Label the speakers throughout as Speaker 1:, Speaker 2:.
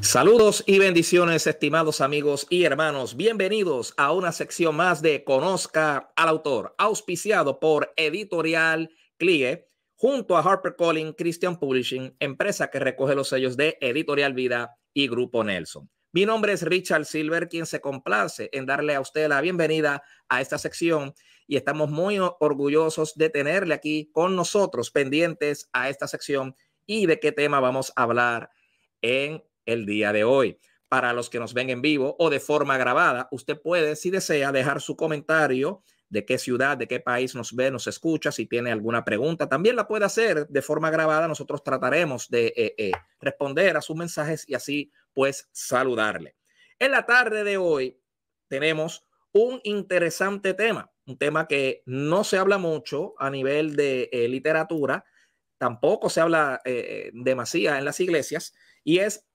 Speaker 1: Saludos y bendiciones, estimados amigos y hermanos. Bienvenidos a una sección más de Conozca al autor, auspiciado por Editorial CLIE, junto a HarperCollins Christian Publishing, empresa que recoge los sellos de Editorial Vida y Grupo Nelson. Mi nombre es Richard Silver, quien se complace en darle a usted la bienvenida a esta sección y estamos muy orgullosos de tenerle aquí con nosotros pendientes a esta sección y de qué tema vamos a hablar en el día de hoy. Para los que nos ven en vivo o de forma grabada, usted puede, si desea, dejar su comentario de qué ciudad, de qué país nos ve, nos escucha, si tiene alguna pregunta. También la puede hacer de forma grabada. Nosotros trataremos de eh, eh, responder a sus mensajes y así pues saludarle. En la tarde de hoy tenemos un interesante tema, un tema que no se habla mucho a nivel de eh, literatura, tampoco se habla demasiado en las iglesias, y es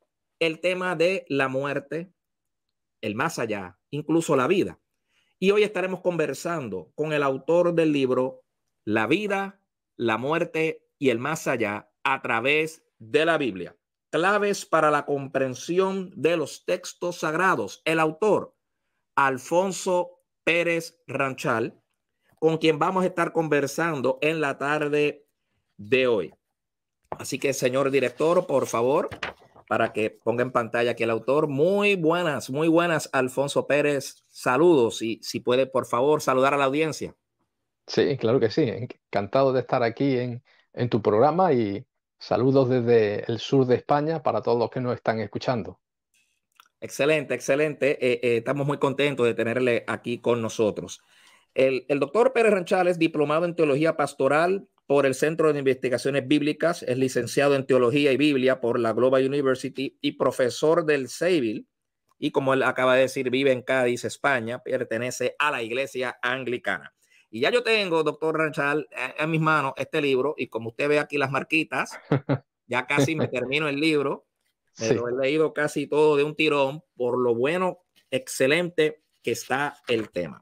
Speaker 1: el tema de la muerte, el más allá, incluso la vida. Y hoy estaremos conversando con el autor del libro La vida, la muerte y el más allá a través de la Biblia. Claves para la comprensión de los textos sagrados. El autor, Alfonso Pérez Ranchal, con quien vamos a estar conversando en la tarde de hoy. Así que, señor director, por favor, para que ponga en pantalla aquí el autor. Muy buenas, muy buenas, Alfonso Pérez. Saludos y si puede, por favor, saludar a la audiencia.
Speaker 2: Sí, claro que sí. Encantado de estar aquí en, tu programa y saludos desde el sur de España para todos los que nos están escuchando.
Speaker 1: Excelente, excelente. Eh, eh, estamos muy contentos de tenerle aquí con nosotros. El, el doctor Pérez Ranchales, diplomado en teología pastoral, por el Centro de Investigaciones Bíblicas, es licenciado en Teología y Biblia por la Global University y profesor del Seville. Y como él acaba de decir, vive en Cádiz, España, pertenece a la Iglesia Anglicana. Y ya yo tengo, doctor Ranchal, eh, en mis manos este libro y como usted ve aquí las marquitas, ya casi me termino el libro. he leído casi todo de un tirón por lo bueno, excelente que está el tema.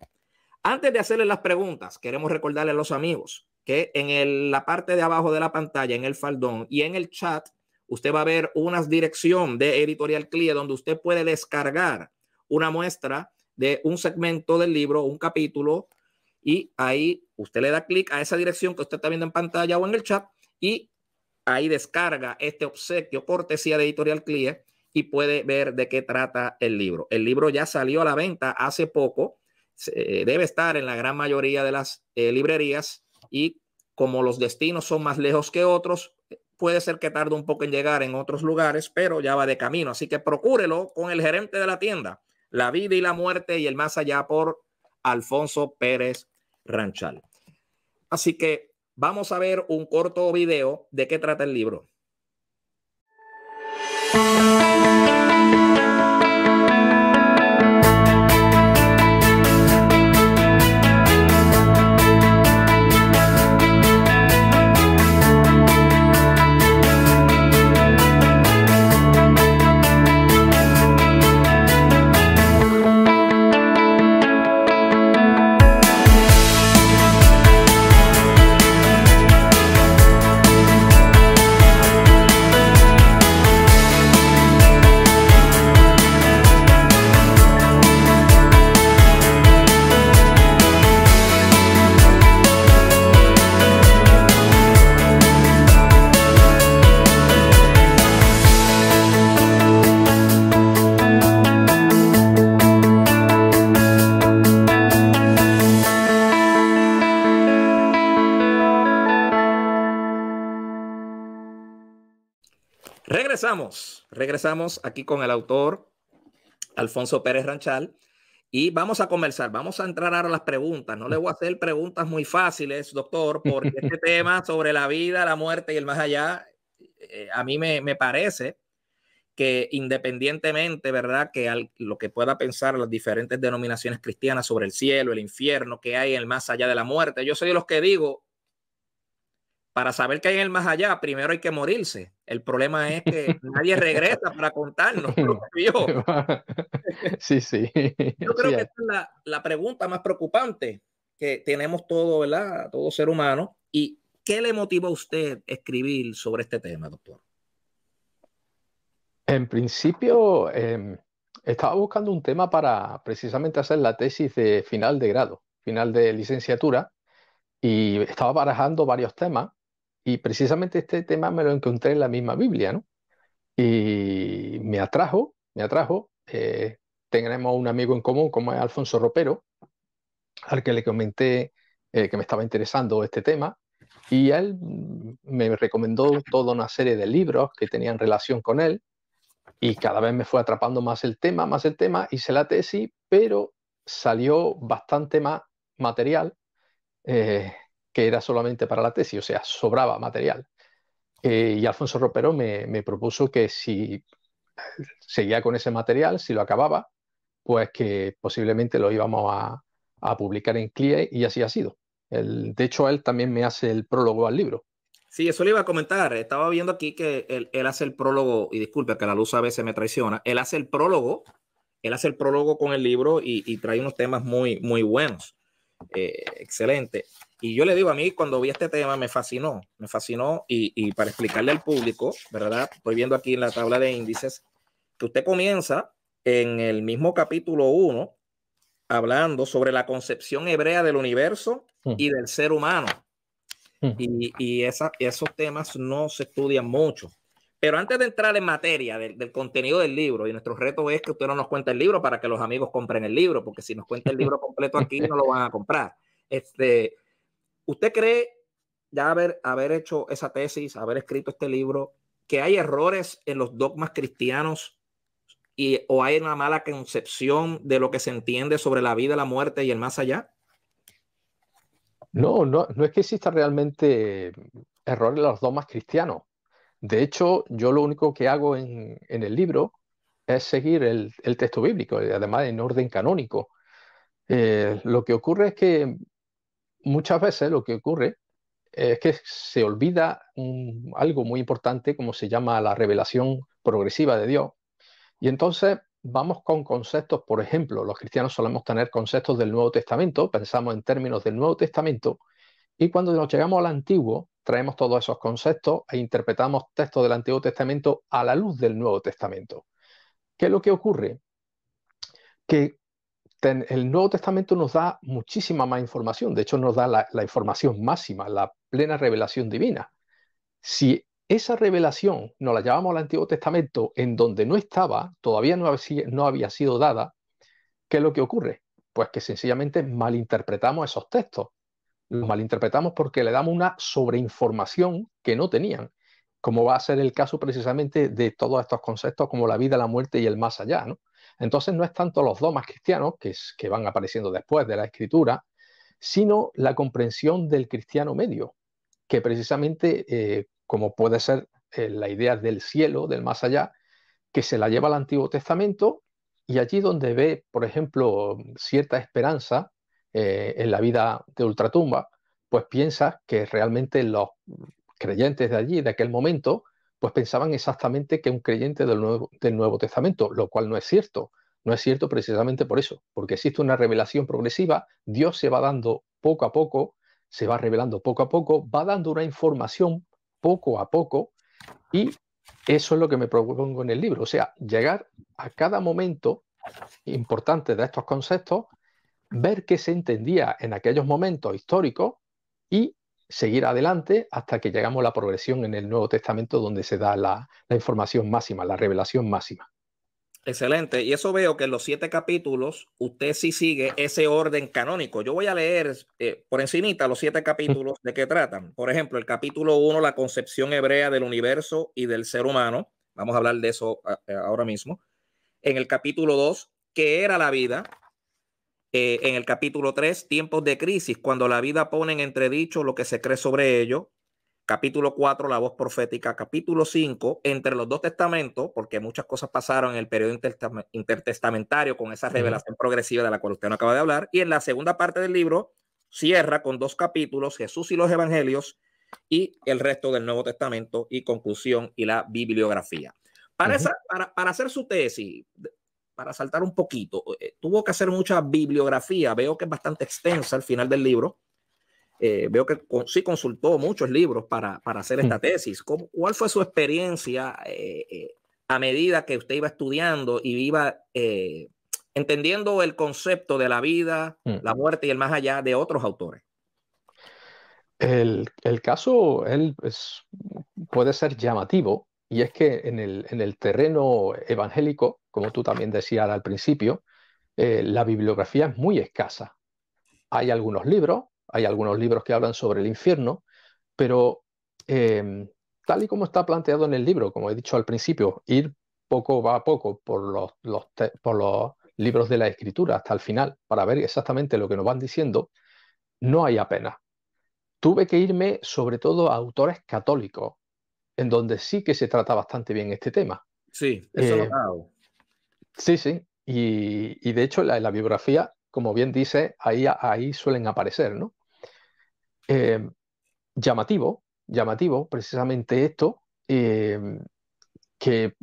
Speaker 1: Antes de hacerle las preguntas, queremos recordarle a los amigos que en la parte de abajo de la pantalla, en el faldón y en el chat, usted va a ver una dirección de Editorial CLIE donde usted puede descargar una muestra de un segmento del libro, un capítulo, y ahí usted le da clic a esa dirección que usted está viendo en pantalla o en el chat y ahí descarga este obsequio cortesía de Editorial CLIE y puede ver de qué trata el libro. El libro ya salió a la venta hace poco, eh, debe estar en la gran mayoría de las eh, librerías y como los destinos son más lejos que otros, puede ser que tarde un poco en llegar en otros lugares, pero ya va de camino. Así que procúrelo con el gerente de la tienda. La vida y la muerte y el más allá por Alfonso Pérez Ranchal. Así que vamos a ver un corto video de qué trata el libro. Regresamos, aquí con el autor Alfonso Pérez Ranchal y vamos a conversar, vamos a entrar ahora a las preguntas. No le voy a hacer preguntas muy fáciles, doctor, porque este tema sobre la vida, la muerte y el más allá, eh, a mí me, parece que independientemente, ¿verdad? Que lo que pueda pensar las diferentes denominaciones cristianas sobre el cielo, el infierno, que hay en el más allá de la muerte, yo soy de los que digo, para saber que hay en el más allá, primero hay que morirse. El problema es que nadie regresa para contarnos. Yo.
Speaker 2: Sí, sí. Yo creo que es
Speaker 1: la, pregunta más preocupante que tenemos todo, ¿verdad? Todo ser humano. ¿Y qué le motiva a usted escribir sobre este tema, doctor?
Speaker 2: En principio, em, estaba buscando un tema para precisamente hacer la tesis de final de grado, final de licenciatura, y estaba barajando varios temas y precisamente este tema me lo encontré en la misma Biblia, ¿no? Y me atrajo, me atrajo. Eh, tenemos un amigo en común como es Alfonso Ropero, al que le comenté eh, que me estaba interesando este tema, y él me recomendó toda una serie de libros que tenían relación con él, y cada vez me fue atrapando más el tema, más el tema, hice la tesis, pero salió bastante más material eh, que era solamente para la tesis, o sea, sobraba material. Eh, y Alfonso Ropero me, propuso que si seguía con ese material, si lo acababa, pues que posiblemente lo íbamos a, publicar en CLIE y así ha sido. El, de hecho, él también me hace el prólogo al libro.
Speaker 1: Sí, eso le iba a comentar. Estaba viendo aquí que él, hace el prólogo, y disculpe que la luz a veces me traiciona, él hace el prólogo, él hace el prólogo con el libro y, y trae unos temas muy, muy buenos. Eh, excelente. Y yo le digo a mí, cuando vi este tema, me fascinó, me fascinó. Y, y para explicarle al público, ¿verdad? Estoy viendo aquí en la tabla de índices que usted comienza en el mismo capítulo 1 hablando sobre la concepción hebrea del universo hmm. y del ser humano. Hmm. Y, y esa, esos temas no se estudian mucho. Pero antes de entrar en materia del, del, contenido del libro, y nuestro reto es que usted no nos cuente el libro para que los amigos compren el libro, porque si nos cuenta el libro completo aquí no lo van a comprar. Este, ¿Usted cree, ya haber, haber hecho esa tesis, haber escrito este libro, que hay errores en los dogmas cristianos y, o hay una mala concepción de lo que se entiende sobre la vida, la muerte y el más allá?
Speaker 2: No, no, no es que exista realmente errores en los dogmas cristianos. De hecho, yo lo único que hago en, el libro es seguir el, texto bíblico, además en orden canónico. Eh, lo que ocurre es que muchas veces lo que ocurre es que se olvida algo muy importante como se llama la revelación progresiva de Dios. Y entonces vamos con conceptos, por ejemplo, los cristianos solemos tener conceptos del Nuevo Testamento, pensamos en términos del Nuevo Testamento, y cuando nos llegamos al Antiguo, traemos todos esos conceptos e interpretamos textos del Antiguo Testamento a la luz del Nuevo Testamento. ¿Qué es lo que ocurre? Que el Nuevo Testamento nos da muchísima más información, de hecho nos da la, información máxima, la plena revelación divina. Si esa revelación nos la llevamos al Antiguo Testamento en donde no estaba, todavía no no había sido dada, ¿qué es lo que ocurre? Pues que sencillamente malinterpretamos esos textos. Los malinterpretamos porque le damos una sobreinformación que no tenían como va a ser el caso precisamente de todos estos conceptos como la vida, la muerte y el más allá. ¿no? Entonces no es tanto los dogmas cristianos, que, van apareciendo después de la escritura, sino la comprensión del cristiano medio, que precisamente, eh, como puede ser eh, la idea del cielo, del más allá, que se la lleva al Antiguo Testamento y allí donde ve, por ejemplo, cierta esperanza eh, en la vida de ultratumba, pues piensa que realmente los, creyentes de allí, de aquel momento, pues pensaban exactamente que un creyente del Nuevo, del Nuevo Testamento, lo cual no es cierto. No es cierto precisamente por eso, porque existe una revelación progresiva, Dios se va dando poco a poco, se va revelando poco a poco, va dando una información poco a poco y eso es lo que me propongo en el libro, o sea, llegar a cada momento importante de estos conceptos, ver qué se entendía en aquellos momentos históricos y seguir adelante hasta que llegamos a la progresión en el Nuevo Testamento donde se da la, información máxima, la revelación máxima.
Speaker 1: Excelente. Y eso veo que en los siete capítulos usted sí sigue ese orden canónico. Yo voy a leer eh, por encimita los siete capítulos de qué tratan. Por ejemplo, el capítulo uno, la concepción hebrea del universo y del ser humano. Vamos a hablar de eso eh, ahora mismo. En el capítulo dos, ¿qué era la vida? Eh, en el capítulo 3, tiempos de crisis, cuando la vida pone en entredicho lo que se cree sobre ello. Capítulo 4, la voz profética. Capítulo 5, entre los dos testamentos, porque muchas cosas pasaron en el periodo intertestamentario con esa revelación progresiva de la cual usted no acaba de hablar. Y en la segunda parte del libro, cierra con dos capítulos, Jesús y los Evangelios y el resto del Nuevo Testamento y conclusión y la bibliografía. para, hacer su tesis, para saltar un poquito, eh, tuvo que hacer mucha bibliografía, veo que es bastante extensa al final del libro. Eh, veo que sí consultó muchos libros para, hacer esta mm. tesis. ¿Cuál fue su experiencia eh, a medida que usted iba estudiando y iba entendiendo el concepto de la vida, mm. la muerte y el más allá de otros autores?
Speaker 2: El, caso él pues, puede ser llamativo y es que en el terreno evangélico como tú también decías al principio, eh, la bibliografía es muy escasa. Hay algunos libros, hay algunos libros que hablan sobre el infierno, pero em, tal y como está planteado en el libro, como he dicho al principio, ir poco a poco por los, libros de la escritura hasta el final para ver exactamente lo que nos van diciendo, no hay apenas. Tuve que irme sobre todo a autores católicos, en donde sí que se trata bastante bien este tema. Sí, eso lo eh, hago. Sí, sí. Y, de hecho, la, la, biografía, como bien dice, ahí, ahí suelen aparecer, ¿no? Eh, llamativo, llamativo, precisamente esto, eh, que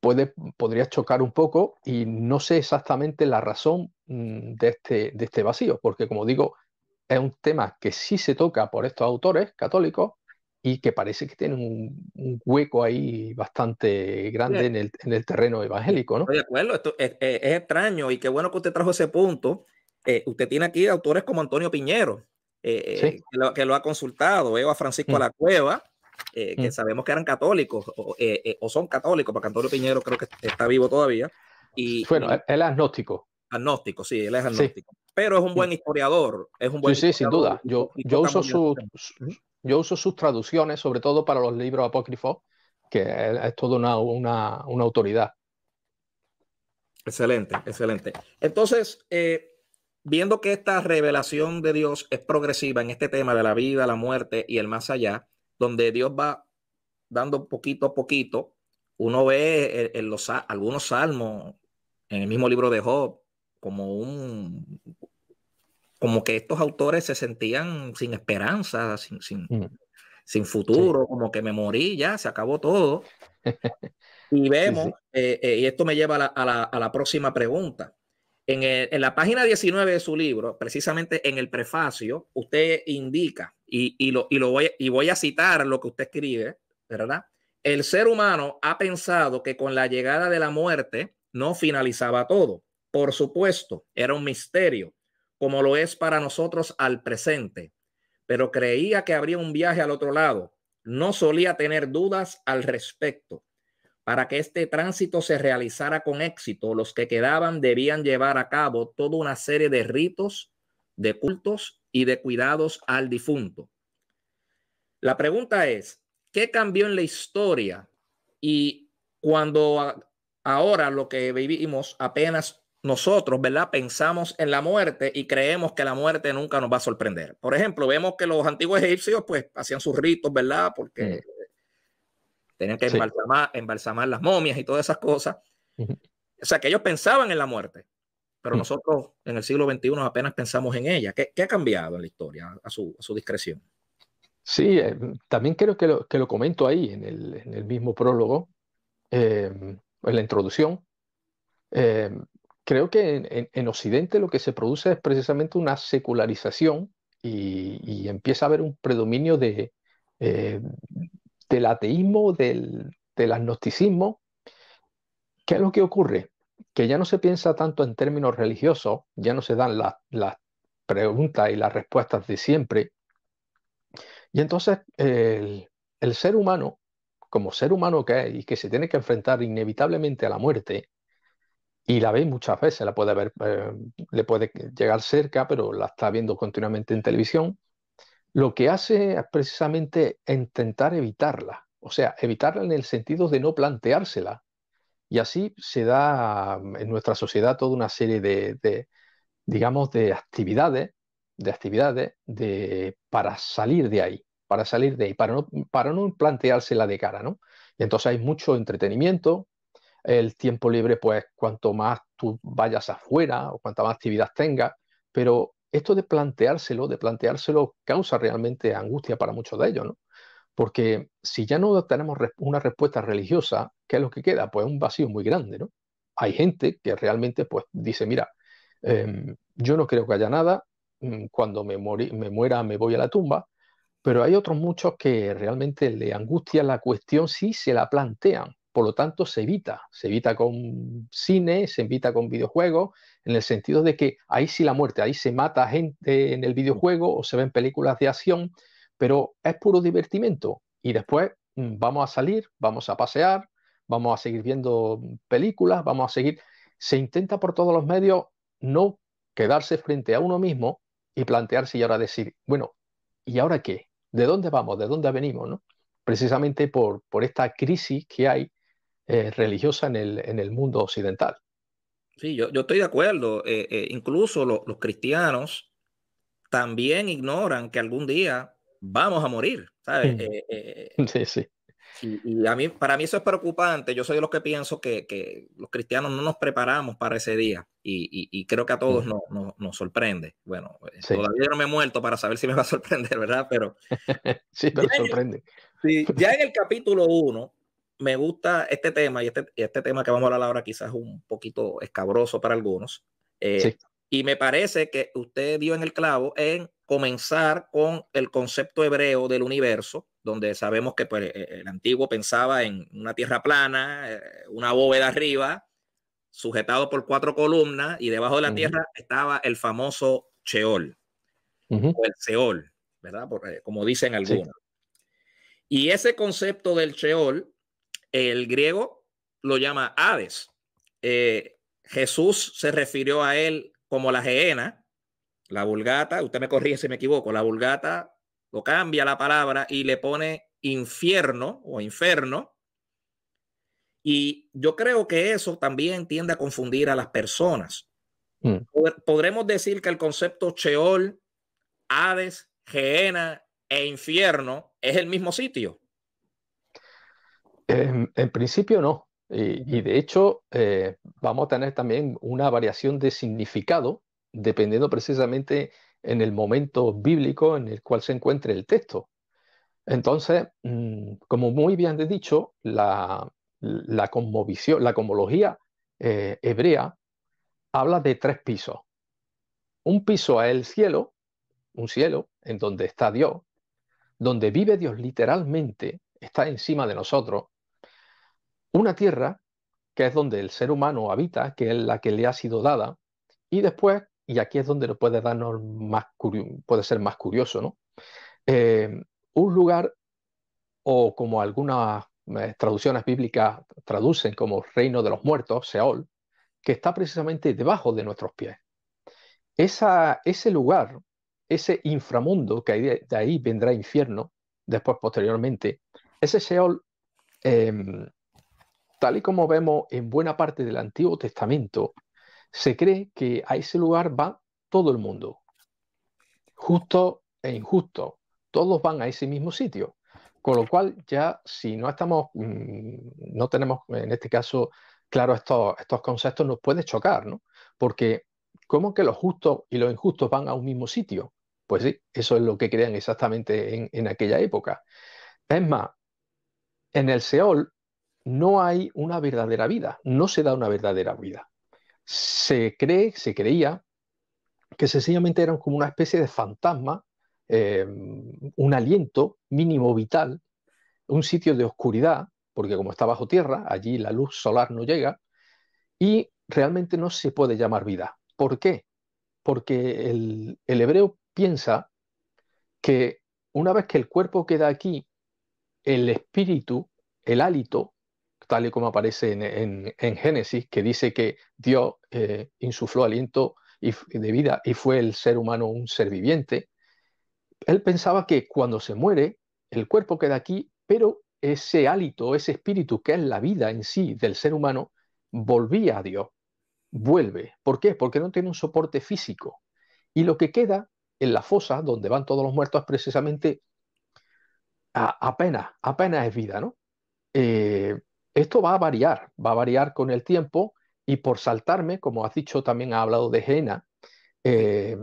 Speaker 2: puede, podría chocar un poco y no sé exactamente la razón mm, de este, de este vacío, porque como digo, es un tema que sí se toca por estos autores católicos, y que parece que tiene un, hueco ahí bastante grande en, el, terreno evangélico,
Speaker 1: ¿no? Estoy de acuerdo, Esto es, extraño y qué bueno que usted trajo ese punto. Eh, usted tiene aquí autores como Antonio Piñero, eh, eh, que, lo, ha consultado, a Francisco mm. la Cueva, que mm. sabemos que eran católicos o, son católicos, porque Antonio Piñero creo que está vivo todavía. Y, bueno, él es agnóstico. Agnóstico, sí, él es agnóstico pero es un buen historiador. Es un buen sí, sin duda. Yo, yo, uso
Speaker 2: yo uso sus traducciones, sobre todo para los libros apócrifos, que es, toda una, autoridad.
Speaker 1: Excelente, excelente. Entonces, eh, viendo que esta revelación de Dios es progresiva en este tema de la vida, la muerte y el más allá, donde Dios va dando poquito a poquito, uno ve en los, algunos salmos en el mismo libro de Job como un como que estos autores se sentían sin esperanza, sin, mm. futuro, como que me morí, ya se acabó todo. y vemos, eh, eh, y esto me lleva a la, próxima pregunta. En, la página 19 de su libro, precisamente en el prefacio, usted indica, y, lo, y, voy, y voy a citar lo que usted escribe, ¿verdad? El ser humano ha pensado que con la llegada de la muerte no finalizaba todo. Por supuesto, era un misterio como lo es para nosotros al presente, pero creía que habría un viaje al otro lado. No solía tener dudas al respecto. Para que este tránsito se realizara con éxito, los que quedaban debían llevar a cabo toda una serie de ritos, de cultos y de cuidados al difunto. La pregunta es, ¿qué cambió en la historia y cuando ahora lo que vivimos apenas nosotros, ¿verdad? Pensamos en la muerte y creemos que la muerte nunca nos va a sorprender. Por ejemplo, vemos que los antiguos egipcios, pues, hacían sus ritos, ¿verdad? Porque mm. tenían que embalsamar, embalsamar las momias y todas esas cosas. O sea, que ellos pensaban en la muerte, pero mm. nosotros en el siglo XXI apenas pensamos en ella. ¿Qué, ha cambiado en la historia a su, discreción?
Speaker 2: Sí, eh, también creo que lo, comento ahí en el, mismo prólogo, eh, en la introducción. Eh, creo que en, Occidente lo que se produce es precisamente una secularización y, empieza a haber un predominio eh, del ateísmo, del, agnosticismo. ¿Qué es lo que ocurre? Que ya no se piensa tanto en términos religiosos, ya no se dan las preguntas y las respuestas de siempre. Y entonces el, el ser humano, como ser humano que es y que se tiene que enfrentar inevitablemente a la muerte, y la ve muchas veces, la puede ver, eh, le puede llegar cerca, pero la está viendo continuamente en televisión. Lo que hace es precisamente intentar evitarla, o sea, evitarla en el sentido de no planteársela. Y así se da mm, en nuestra sociedad toda una serie de, digamos, de actividades, de actividades de, para salir de ahí, para salir de ahí, para no, para no planteársela de cara, ¿no? entonces hay mucho entretenimiento, el tiempo libre, pues cuanto más tú vayas afuera o cuanta más actividad tengas, pero esto de planteárselo, de planteárselo, causa realmente angustia para muchos de ellos, ¿no? Porque si ya no tenemos una respuesta religiosa, ¿qué es lo que queda? Pues un vacío muy grande, ¿no? Hay gente que realmente pues dice, mira, em, yo no creo que haya nada, mm, cuando me, me muera me voy a la tumba, pero hay otros muchos que realmente le angustia la cuestión si se la plantean, por lo tanto, se evita, se evita con cine, se evita con videojuegos, en el sentido de que ahí sí la muerte, ahí se mata gente en el videojuego o se ven películas de acción, pero es puro divertimento. Y después mm, vamos a salir, vamos a pasear, vamos a seguir viendo películas, vamos a seguir... Se intenta por todos los medios no quedarse frente a uno mismo y plantearse y ahora decir, bueno, ¿y ahora qué? ¿De dónde vamos? ¿De dónde venimos? Precisamente por, por esta crisis que hay eh, religiosa en el, en el mundo occidental.
Speaker 1: Sí, yo, yo estoy de acuerdo. Eh, eh, incluso los cristianos también ignoran que algún día vamos a morir, ¿sabes? Mm. sí, sí. Y, a mí, para mí eso es preocupante. Yo soy de los que pienso que, que los cristianos no nos preparamos para ese día y, y, creo que a todos mm. nos, sorprende. Bueno, todavía no me he muerto para saber si me va a sorprender, ¿verdad? Pero sí, pero sorprende. sí, ya en el capítulo 1 me gusta este tema y este, este, tema que vamos a hablar ahora quizás es un poquito escabroso para algunos. Eh, y me parece que usted dio en el clavo en comenzar con el concepto hebreo del universo, donde sabemos que pues, eh, el antiguo pensaba en una tierra plana, eh, una bóveda arriba, sujetado por cuatro columnas, y debajo de la tierra estaba el famoso Cheol, o el Seol, ¿verdad? como dicen algunos. Y ese concepto del Cheol el griego lo llama Hades. Eh, Jesús se refirió a él como la geena, la vulgata, usted me corrige si me equivoco, la vulgata lo cambia la palabra y le pone infierno o inferno. Y yo creo que eso también tiende a confundir a las personas. Mm. Podremos decir que el concepto Cheol, Hades, Geena e infierno es el mismo sitio.
Speaker 2: En, principio no. Y, de hecho eh, vamos a tener también una variación de significado dependiendo precisamente en el momento bíblico en el cual se encuentre el texto. Entonces, mm, como muy bien he dicho, la, cosmología eh, hebrea habla de tres pisos. Un piso es el cielo, un cielo en donde está Dios, donde vive Dios literalmente, está encima de nosotros, una tierra que es donde el ser humano habita, que es la que le ha sido dada, y después, y aquí es donde puede darnos más puede ser más curioso, ¿no? Eh, un lugar, o como algunas eh, traducciones bíblicas traducen como reino de los muertos, Seol, que está precisamente debajo de nuestros pies. ese lugar, ese inframundo, que de ahí vendrá infierno, después posteriormente, ese Seol em, Tal y como vemos en buena parte del Antiguo Testamento, se cree que a ese lugar va todo el mundo, Justo e injusto. todos van a ese mismo sitio. Con lo cual, ya si no estamos, mm, no tenemos en este caso claro estos, estos conceptos, nos puede chocar, ¿no? Porque, ¿cómo que los justos y los injustos van a un mismo sitio? Pues sí, eso es lo que crean exactamente en, en aquella época. Es más, en el Seol no hay una verdadera vida, no se da una verdadera vida. Se cree, se creía que sencillamente eran como una especie de fantasma, eh, un aliento mínimo vital, un sitio de oscuridad, porque como está bajo tierra, allí la luz solar no llega, y realmente no se puede llamar vida. ¿Por qué? Porque el, el hebreo piensa que una vez que el cuerpo queda aquí, el espíritu, el hálito, tal y como aparece en, Génesis, que dice que Dios eh, insufló aliento y, de vida y fue el ser humano un ser viviente, él pensaba que cuando se muere, el cuerpo queda aquí, pero ese hálito, ese espíritu que es la vida en sí del ser humano, volvía a Dios, vuelve. ¿Por qué? Porque no tiene un soporte físico. Y lo que queda en la fosa donde van todos los muertos es precisamente apenas, apenas es vida, ¿no? Eh, esto va a variar, va a variar con el tiempo y por saltarme, como has dicho, también ha hablado de Jena. Eh,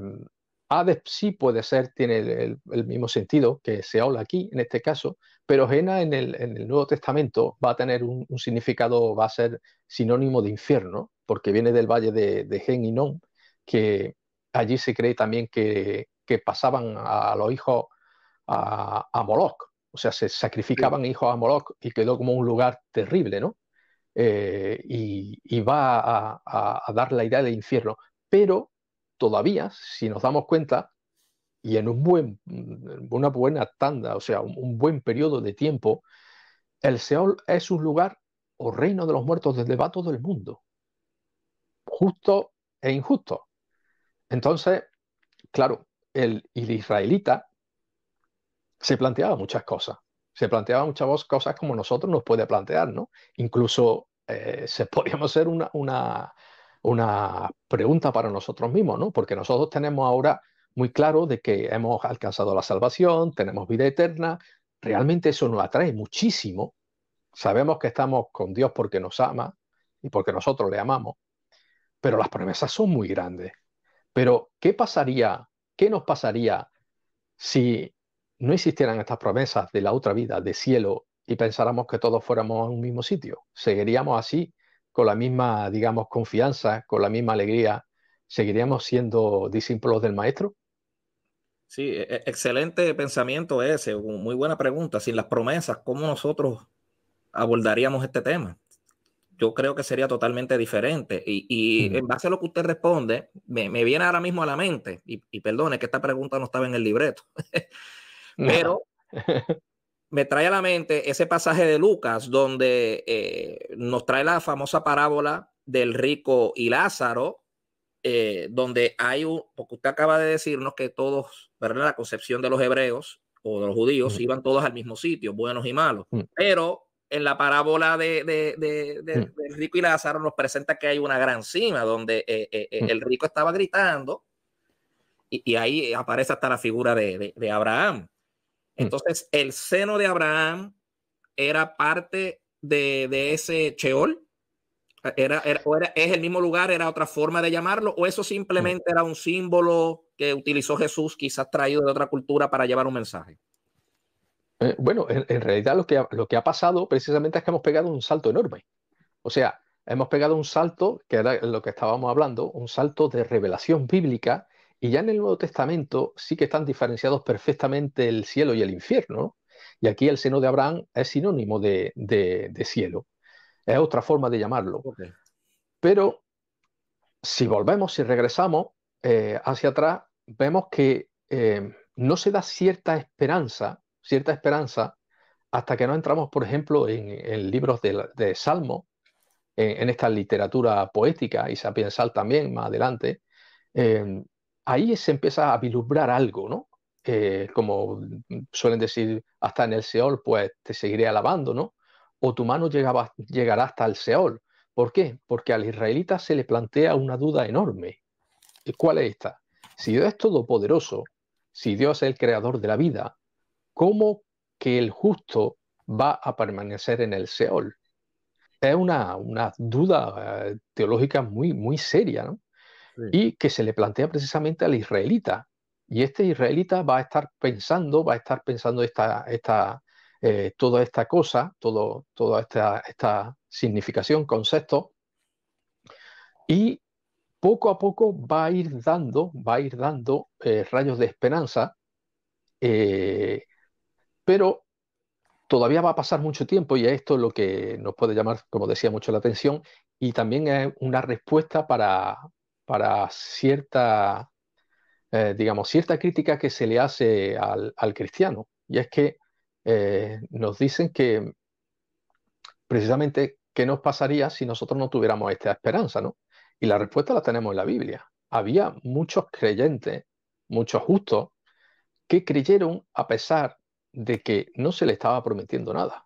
Speaker 2: sí puede ser, tiene el, mismo sentido que se habla aquí, en este caso, pero Jena en el, Nuevo Testamento va a tener un, significado, va a ser sinónimo de infierno, porque viene del valle de, de Gen y Non, que allí se cree también que, pasaban a los hijos a, a Moloch, o sea, se sacrificaban hijos a Moloch y quedó como un lugar terrible, ¿no? Eh, y, va a, dar la idea de infierno. Pero todavía, si nos damos cuenta, y en un buen, mm, una buena tanda, o sea, un, buen periodo de tiempo, el Seol es un lugar o reino de los muertos desde va todo el mundo, justo e injusto. Entonces, claro, el israelita se planteaba muchas cosas. Se planteaba muchas cosas como nosotros nos puede plantear, ¿no? Incluso eh, se podíamos hacer una, una, una pregunta para nosotros mismos, ¿no? Porque nosotros tenemos ahora muy claro de que hemos alcanzado la salvación, tenemos vida eterna. Realmente eso nos atrae muchísimo. Sabemos que estamos con Dios porque nos ama y porque nosotros le amamos. Pero las promesas son muy grandes. Pero, ¿qué pasaría? ¿Qué nos pasaría si no existieran estas promesas de la otra vida, de cielo, y pensáramos que todos fuéramos a un mismo sitio. Seguiríamos así, con la misma, digamos, confianza, con la misma alegría. ¿Seguiríamos siendo discípulos del Maestro?
Speaker 1: Sí, e, e, excelente pensamiento ese, muy buena pregunta. Sin las promesas, ¿cómo nosotros abordaríamos este tema? Yo creo que sería totalmente diferente. Y, mm. en base a lo que usted responde, me, viene ahora mismo a la mente, y, y perdone que esta pregunta no estaba en el libreto. Pero me trae a la mente ese pasaje de Lucas donde eh, nos trae la famosa parábola del rico y Lázaro, eh, donde hay un, porque usted acaba de decirnos que todos, ¿verdad? La concepción de los hebreos o de los judíos mm. iban todos al mismo sitio, buenos y malos, mm. pero en la parábola de, mm. rico y Lázaro nos presenta que hay una gran cima donde eh, el rico estaba gritando y, y, ahí aparece hasta la figura de Abraham. Mm. Entonces, el seno de Abraham era parte de, ese cheol? Era, es el mismo lugar, era otra forma de llamarlo, o eso simplemente mm. era un símbolo que utilizó Jesús, quizás traído de otra cultura para llevar un mensaje.
Speaker 2: Eh, bueno, en, realidad lo que, lo que ha pasado precisamente es que hemos pegado un salto enorme. O sea, hemos pegado un salto, que era lo que estábamos hablando, un salto de revelación bíblica y ya en el Nuevo Testamento sí que están diferenciados perfectamente el cielo y el infierno. Y aquí el seno de Abraham es sinónimo de, cielo. Es otra forma de llamarlo. Pero si volvemos, si regresamos eh, hacia atrás, vemos que eh, no se da cierta esperanza, cierta esperanza, hasta que no entramos, por ejemplo, en, libros de, Salmo, eh, en, esta literatura poética y sapiensal también, más adelante, ahí se empieza a vislumbrar algo, ¿no? como suelen decir, hasta en el Seol, pues te seguiré alabando, ¿no? O tu mano llegará hasta el Seol. ¿Por qué? Porque al israelita se le plantea una duda enorme. ¿Cuál es esta? Si Dios es todopoderoso, si Dios es el creador de la vida, ¿cómo que el justo va a permanecer en el Seol? Es una, duda eh, teológica muy, muy seria, ¿no? y que se le plantea precisamente al israelita. Y este israelita va a estar pensando, va a estar pensando esta, eh, toda esta cosa, todo, toda esta, significación, concepto, y poco a poco va a ir dando, va a ir dando eh, rayos de esperanza, eh, pero todavía va a pasar mucho tiempo y esto es lo que nos puede llamar, como decía, mucho la atención y también es una respuesta para, para cierta, eh, digamos, cierta crítica que se le hace al, cristiano. Y es que eh, nos dicen que precisamente qué nos pasaría si nosotros no tuviéramos esta esperanza, ¿no? Y la respuesta la tenemos en la Biblia. Había muchos creyentes, muchos justos, que creyeron a pesar de que no se le estaba prometiendo nada.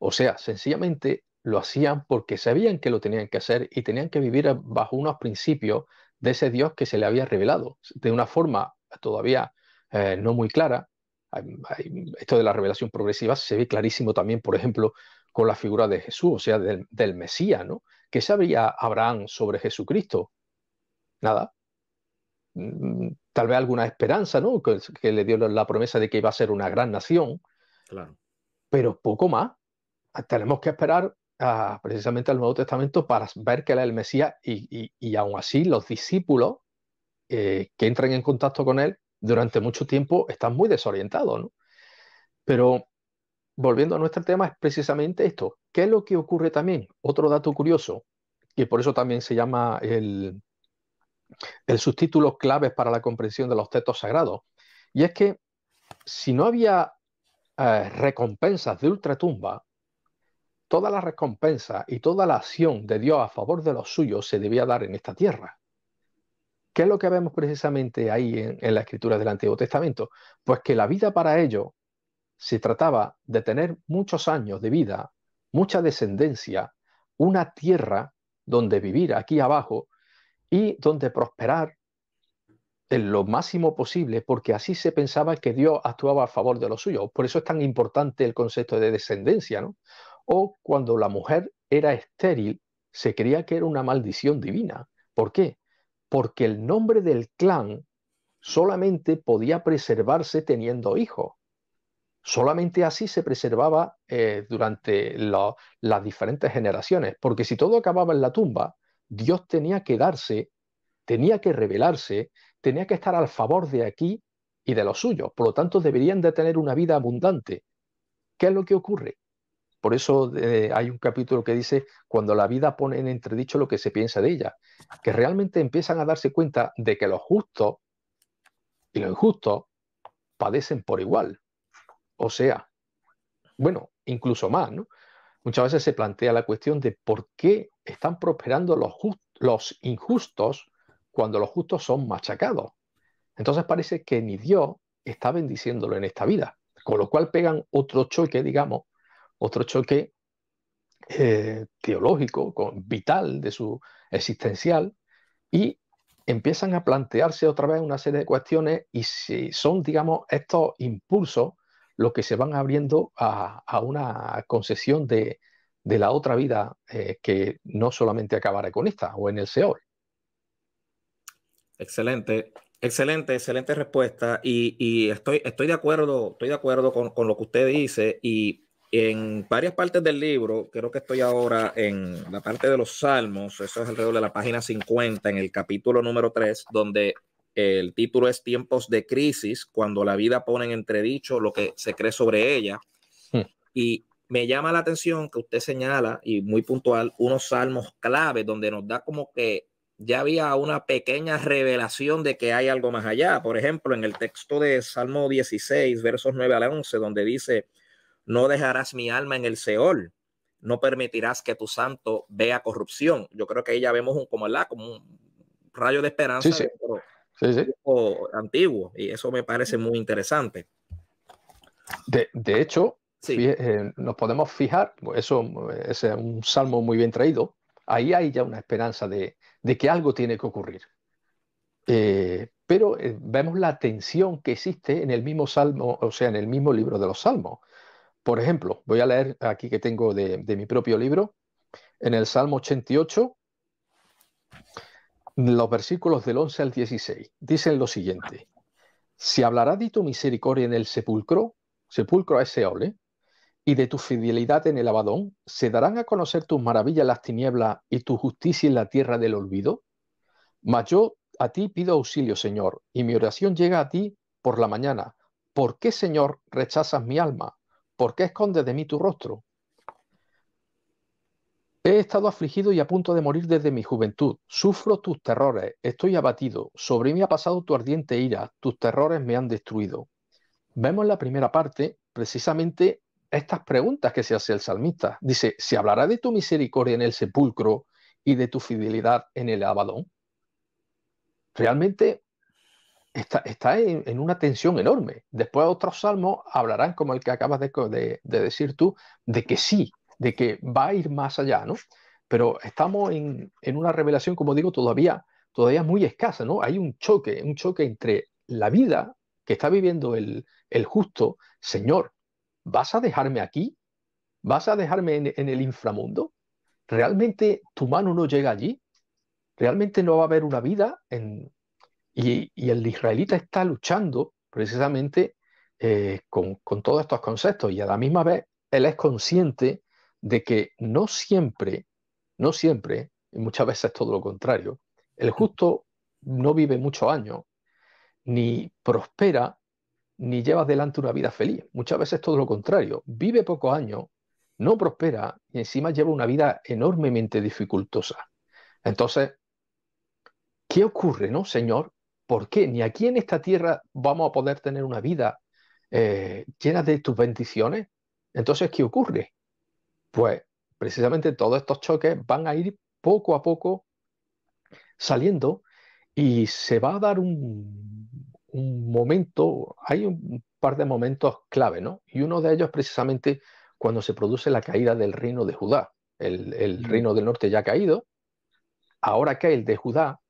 Speaker 2: O sea, sencillamente lo hacían porque sabían que lo tenían que hacer y tenían que vivir eh, bajo unos principios de ese Dios que se le había revelado, de una forma todavía eh, no muy clara. Esto de la revelación progresiva se ve clarísimo también, por ejemplo, con la figura de Jesús, o sea, del, Mesías, ¿no? ¿Qué sabía Abraham sobre Jesucristo? Nada. Mm, tal vez alguna esperanza, ¿no? Que, que le dio la promesa de que iba a ser una gran nación. Claro. Pero poco más. Ah, tenemos que esperar precisamente al Nuevo Testamento para ver que es el Mesías y, y, aún así los discípulos eh, que entran en contacto con él durante mucho tiempo están muy desorientados. Pero volviendo a nuestro tema, es precisamente esto. ¿Qué es lo que ocurre también? Otro dato curioso, que por eso también se llama el, el subtítulo claves para la comprensión de los textos sagrados, y es que si no había eh, recompensas de ultratumba, toda la recompensa y toda la acción de Dios a favor de los suyos se debía dar en esta tierra. ¿Qué es lo que vemos precisamente ahí en, la escritura del Antiguo Testamento? Pues que la vida para ellos se trataba de tener muchos años de vida, mucha descendencia, una tierra donde vivir aquí abajo y donde prosperar en lo máximo posible, porque así se pensaba que Dios actuaba a favor de los suyos. Por eso es tan importante el concepto de descendencia, ¿no? O cuando la mujer era estéril, se creía que era una maldición divina. ¿Por qué? Porque el nombre del clan solamente podía preservarse teniendo hijos. Solamente así se preservaba eh, durante las diferentes generaciones, porque si todo acababa en la tumba, Dios tenía que darse, tenía que revelarse, tenía que estar al favor de aquí y de los suyos. Por lo tanto, deberían de tener una vida abundante. ¿Qué es lo que ocurre? Por eso eh, hay un capítulo que dice, cuando la vida pone en entredicho lo que se piensa de ella, que realmente empiezan a darse cuenta de que los justos y los injustos padecen por igual. O sea, bueno, incluso más, ¿no? Muchas veces se plantea la cuestión de por qué están prosperando los injustos cuando los justos son machacados. Entonces parece que ni Dios está bendiciéndolo en esta vida, con lo cual pegan otro choque, digamos, otro choque eh, teológico, con, vital de su existencial, y empiezan a plantearse otra vez una serie de cuestiones y si son, digamos, estos impulsos los que se van abriendo a, una concesión de, la otra vida eh, que no solamente acabará con esta
Speaker 1: o en el Seol. Excelente, excelente, excelente respuesta. Y, estoy, estoy de acuerdo, estoy de acuerdo con, con, lo que usted dice. Y en varias partes del libro, creo que estoy ahora en la parte de los salmos, eso es alrededor de la página 50, en el capítulo número 3, donde el título es Tiempos de crisis, cuando la vida pone en entredicho lo que se cree sobre ella. Hmm. Y me llama la atención que usted señala, y muy puntual, unos salmos clave donde nos da como que ya había una pequeña revelación de que hay algo más allá. Por ejemplo, en el texto de Salmo 16, versos 9 al 11, donde dice, no dejarás mi alma en el Seol, no permitirás que tu santo vea corrupción. Yo creo que ahí ya vemos un, como, como un rayo de esperanza sí, sí. antiguo, y eso me parece muy interesante.
Speaker 2: De, hecho, eh, nos podemos fijar, eso es un salmo muy bien traído, ahí hay ya una esperanza de, que algo tiene que ocurrir. Eh, pero eh, vemos la tensión que existe en el mismo salmo, o sea, en el mismo libro de los salmos. Por ejemplo, voy a leer aquí que tengo de, mi propio libro, en el Salmo 88, los versículos del 11 al 16, dicen lo siguiente. Si hablará de tu misericordia en el sepulcro, sepulcro ese ole, y de tu fidelidad en el Abadón, ¿se darán a conocer tus maravillas en las tinieblas y tu justicia en la tierra del olvido? Mas yo a ti pido auxilio, Señor, y mi oración llega a ti por la mañana. ¿Por qué, Señor, rechazas mi alma? ¿por qué escondes de mí tu rostro? He estado afligido y a punto de morir desde mi juventud. Sufro tus terrores, estoy abatido. Sobre mí ha pasado tu ardiente ira, tus terrores me han destruido. Vemos en la primera parte precisamente estas preguntas que se hace el salmista. Dice, ¿se hablará de tu misericordia en el sepulcro y de tu fidelidad en el abadón? Realmente está, en, una tensión enorme. Después otros salmos hablarán, como el que acabas de, decir tú, de que sí, de que va a ir más allá, ¿no? Pero estamos en, una revelación, como digo, todavía, todavía muy escasa, ¿no? Hay un choque, un choque entre la vida que está viviendo el, justo, Señor, ¿vas a dejarme aquí? ¿Vas a dejarme en el inframundo? ¿Realmente tu mano no llega allí? ¿Realmente no va a haber una vida en, y, el israelita está luchando precisamente eh, con, todos estos conceptos y a la misma vez él es consciente de que no siempre, no siempre, y muchas veces todo lo contrario, el justo no vive muchos años, ni prospera, ni lleva adelante una vida feliz. Muchas veces todo lo contrario, vive pocos años, no prospera y encima lleva una vida enormemente dificultosa. Entonces, ¿qué ocurre, no, Señor? ¿Por qué? Ni aquí en esta tierra vamos a poder tener una vida eh, llena de tus bendiciones. Entonces, ¿qué ocurre? Pues precisamente todos estos choques van a ir poco a poco saliendo y se va a dar un, momento, hay un par de momentos clave, ¿no? Y uno de ellos precisamente cuando se produce la caída del reino de Judá. El, el mm. reino del norte ya ha caído, ahora cae el de Judá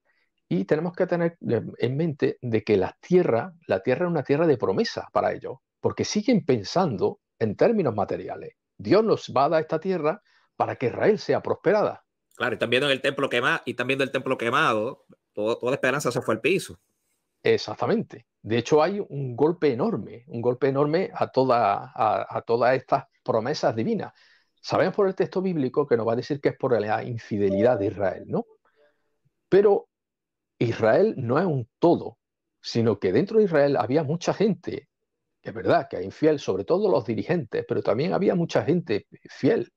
Speaker 2: y tenemos que tener eh, en mente de que la tierra, la tierra es una tierra de promesa para ellos, porque siguen pensando en términos materiales. Dios nos va a dar esta tierra para que Israel sea prosperada.
Speaker 1: Claro, y están viendo el templo quemado, y templo quemado, toda la esperanza se fue al piso. Exactamente. De hecho,
Speaker 2: hay un golpe enorme, un golpe enorme a, toda, a todas estas promesas divinas. Sabemos por el texto bíblico que nos va a decir que es por la infidelidad de Israel, ¿no? Pero Israel no es un todo, sino que dentro de Israel había mucha gente, es verdad que hay infiel, sobre todo los dirigentes, pero también había mucha gente fiel,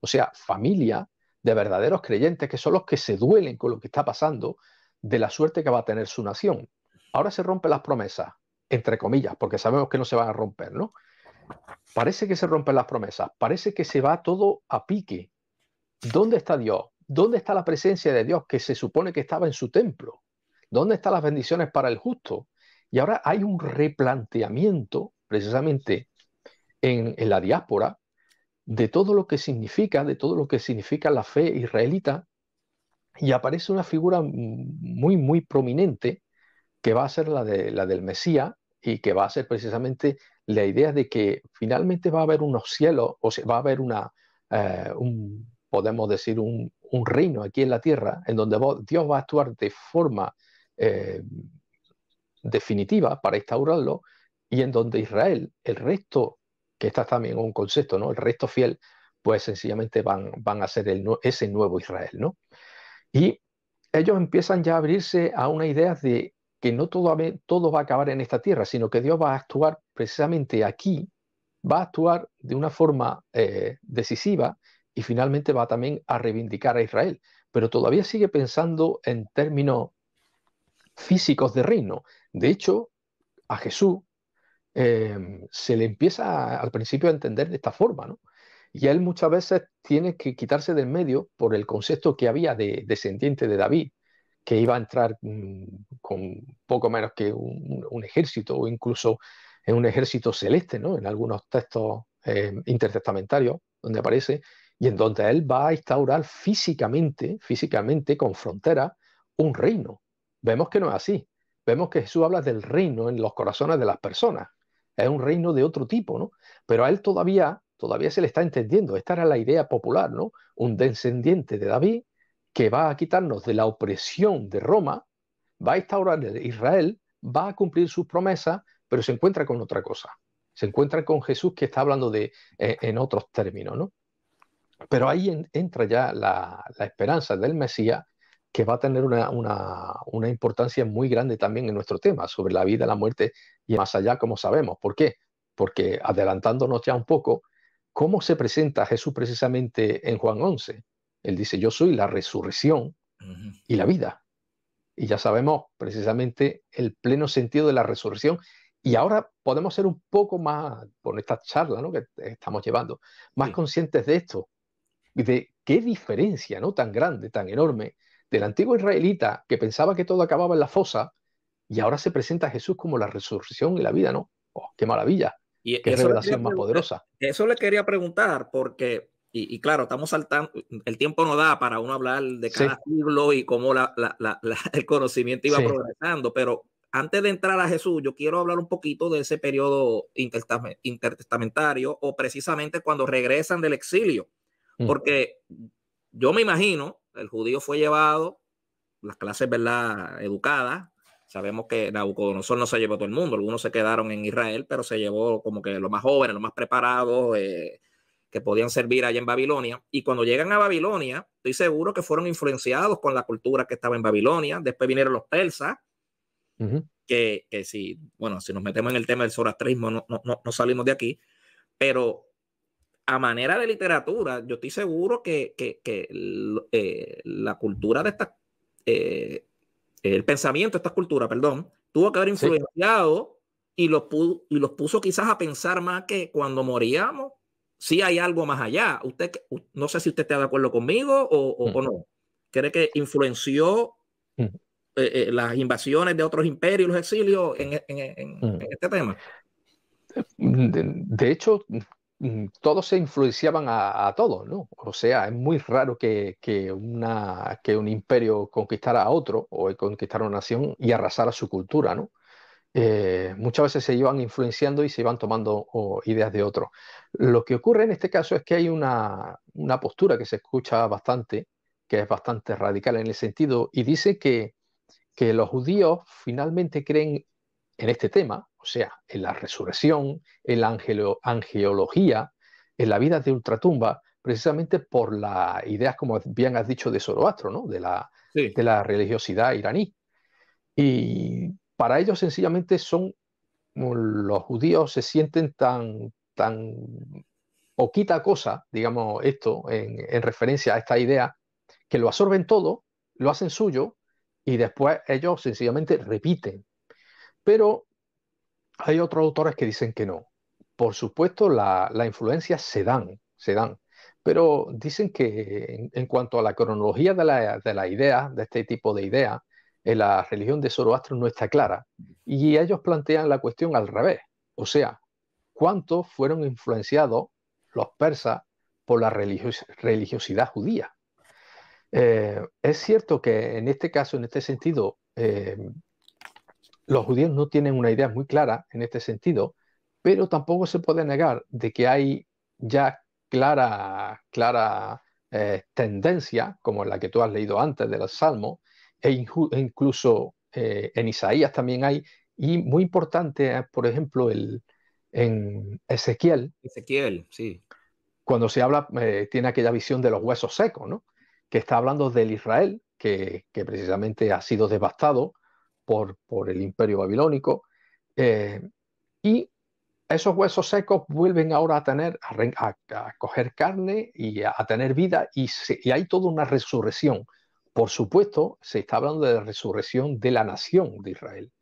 Speaker 2: o sea, familia de verdaderos creyentes que son los que se duelen con lo que está pasando, de la suerte que va a tener su nación. Ahora se rompen las promesas, entre comillas, porque sabemos que no se van a romper, ¿no? Parece que se rompen las promesas, parece que se va todo a pique. ¿Dónde está Dios? ¿Dónde está la presencia de Dios que se supone que estaba en su templo? ¿Dónde están las bendiciones para el justo? Y ahora hay un replanteamiento precisamente en, la diáspora de todo lo que significa, de todo lo que significa la fe israelita, y aparece una figura muy, muy prominente que va a ser la, de, la del Mesías y que va a ser precisamente la idea de que finalmente va a haber unos cielos, o sea, va a haber una, eh, podemos decir, un reino aquí en la tierra, en donde Dios va a actuar de forma eh, definitiva para instaurarlo, y en donde Israel, el resto, que está también un concepto, ¿no? El resto fiel, pues sencillamente van, van a ser el, ese nuevo Israel, ¿no? Y ellos empiezan ya a abrirse a una idea de que no todo, todo va a acabar en esta tierra, sino que Dios va a actuar precisamente aquí, va a actuar de una forma eh, decisiva y finalmente va también a reivindicar a Israel. Pero todavía sigue pensando en términos físicos de reino. De hecho, a Jesús em, se le empieza al principio a entender de esta forma, ¿no? Y él muchas veces tiene que quitarse del medio por el concepto que había de descendiente de David, que iba a entrar mm, con poco menos que un, ejército o incluso en un ejército celeste, ¿no? En algunos textos em, intertestamentarios donde aparece y en donde él va a instaurar físicamente, físicamente con frontera, un reino Vemos que no es así. Vemos que Jesús habla del reino en los corazones de las personas. Es un reino de otro tipo, ¿no? Pero a él todavía, todavía se le está entendiendo. Esta era la idea popular, ¿no? Un descendiente de David que va a quitarnos de la opresión de Roma, va a instaurar Israel, va a cumplir sus promesas, pero se encuentra con otra cosa. Se encuentra con Jesús que está hablando de, eh, en otros términos, ¿no? Pero ahí entra ya la esperanza del Mesías que va a tener una, importancia muy grande también en nuestro tema, sobre la vida, la muerte y más allá, como sabemos. ¿Por qué? Porque adelantándonos ya un poco, ¿cómo se presenta Jesús precisamente en Juan 11? Él dice, yo soy la resurrección y la vida. Y ya sabemos precisamente el pleno sentido de la resurrección. Y ahora podemos ser un poco más, con esta charla que estamos llevando, más conscientes de esto, de qué diferencia ¿no? tan grande, tan enorme del antiguo israelita que pensaba que todo acababa en la fosa y ahora se presenta a Jesús como la resurrección y la vida, ¿no? Oh, ¡Qué maravilla! ¡Qué revelación más poderosa!
Speaker 1: Eso le quería preguntar porque, y, claro, estamos saltando, el tiempo no da para uno hablar de cada siglo y cómo el conocimiento iba progresando, pero antes de entrar a Jesús, yo quiero hablar un poquito de ese periodo intertestamentario o precisamente cuando regresan del exilio, mm. porque yo me imagino el judío fue llevado, las clases, ¿verdad? Educadas. Sabemos que Nabucodonosor no se llevó a todo el mundo, algunos se quedaron en Israel, pero se llevó como que los más jóvenes, los más preparados, eh, que podían servir allá en Babilonia. Y cuando llegan a Babilonia, estoy seguro que fueron influenciados con la cultura que estaba en Babilonia. Después vinieron los persas, que, que, si, bueno, si nos metemos en el tema del zoroastrismo, no, no, no salimos de aquí, pero a manera de literatura, yo estoy seguro que, eh, la cultura de esta, eh, el pensamiento de esta cultura, perdón, tuvo que haber influenciado y, los puso quizás a pensar más que cuando moríamos, si hay algo más allá. Usted, no sé si usted está de acuerdo conmigo o, mm. no. ¿Cree que influenció mm. eh, las invasiones de otros imperios, los exilios en, e, e, mm. este tema?
Speaker 2: de hecho, Mm,
Speaker 1: todos se influenciaban
Speaker 2: a, todos, ¿no? O sea, es muy raro que, que, un imperio conquistara a otro o conquistara una nación y arrasara su cultura, ¿no? Eh, muchas veces se iban influenciando y se iban tomando ideas de otros. Lo que ocurre en este caso es que hay una, postura que se escucha bastante, que es bastante radical en el sentido, y dice que, que los judíos finalmente creen en este tema, o sea, en la resurrección, en la angelología angeología, en la vida de ultratumba, precisamente por las ideas, como bien has dicho, de Zoroastro, de, la, de la religiosidad iraní. Y para ellos sencillamente son, los judíos se sienten tan, tan poquita cosa, digamos esto, en, en referencia a esta idea, que lo absorben todo, lo hacen suyo y después ellos sencillamente repiten. Pero hay otros autores que dicen que no. Por supuesto, las la influencias se dan, se dan, pero dicen que en, cuanto a la cronología de la idea, de este tipo de idea, en eh, la religión de Zoroastro no está clara. Y ellos plantean la cuestión al revés, o sea, ¿cuántos fueron influenciados los persas por la religiosidad judía? Eh, es cierto que en este caso, en este sentido, eh, los judíos no tienen una idea muy clara en este sentido, pero tampoco se puede negar de que hay ya clara, clara eh, tendencia, como la que tú has leído antes del Salmo, e, e incluso eh, en Isaías también hay, y muy importante, eh, por ejemplo, el, en Ezequiel.
Speaker 1: Ezequiel,
Speaker 2: sí. Cuando se habla, tiene aquella visión de los huesos secos, ¿no? Que está hablando del Israel, que precisamente ha sido devastado, por, el imperio babilónico. Eh, y esos huesos secos vuelven ahora a tener, a, coger carne y a, tener vida y, hay toda una resurrección. Por supuesto, se está hablando de la resurrección de la nación de Israel.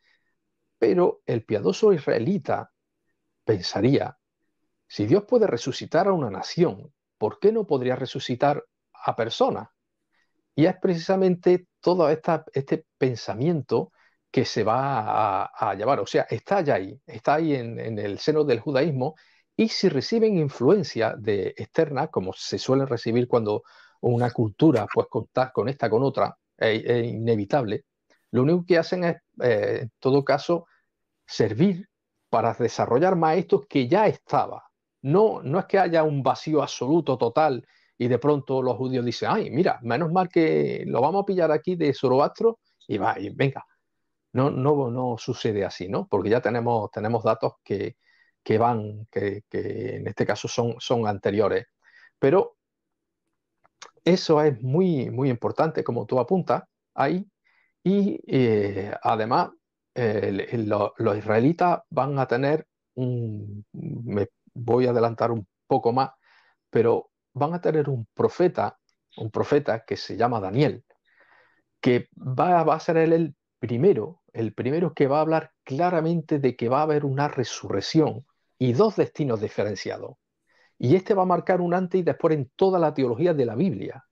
Speaker 2: Pero el piadoso israelita pensaría, si Dios puede resucitar a una nación, ¿por qué no podría resucitar a personas? Y es precisamente todo este pensamiento que se va a, llevar. O sea, está ya ahí, está ahí en, el seno del judaísmo y si reciben influencia de externa, como se suele recibir cuando una cultura pues conecta con otra, es, e inevitable, lo único que hacen es, eh, en todo caso, servir para desarrollar más esto que ya estaba. No, no es que haya un vacío absoluto, total, y de pronto los judíos dicen, ay, mira, menos mal que lo vamos a pillar aquí de Zoroastro y va, y venga, no, sucede así, ¿no? Porque ya tenemos, tenemos datos que, van, que, en este caso son, son anteriores. Pero eso es muy, muy importante, como tú apuntas ahí. Y eh, además, los, israelitas van a tener un, me voy a adelantar un poco más, pero van a tener un profeta, un profeta que se llama Daniel, que va, va a ser el primero el primero es que va a hablar claramente de que va a haber una resurrección y dos destinos diferenciados. Y este va a marcar un antes y después en toda la teología de la Biblia.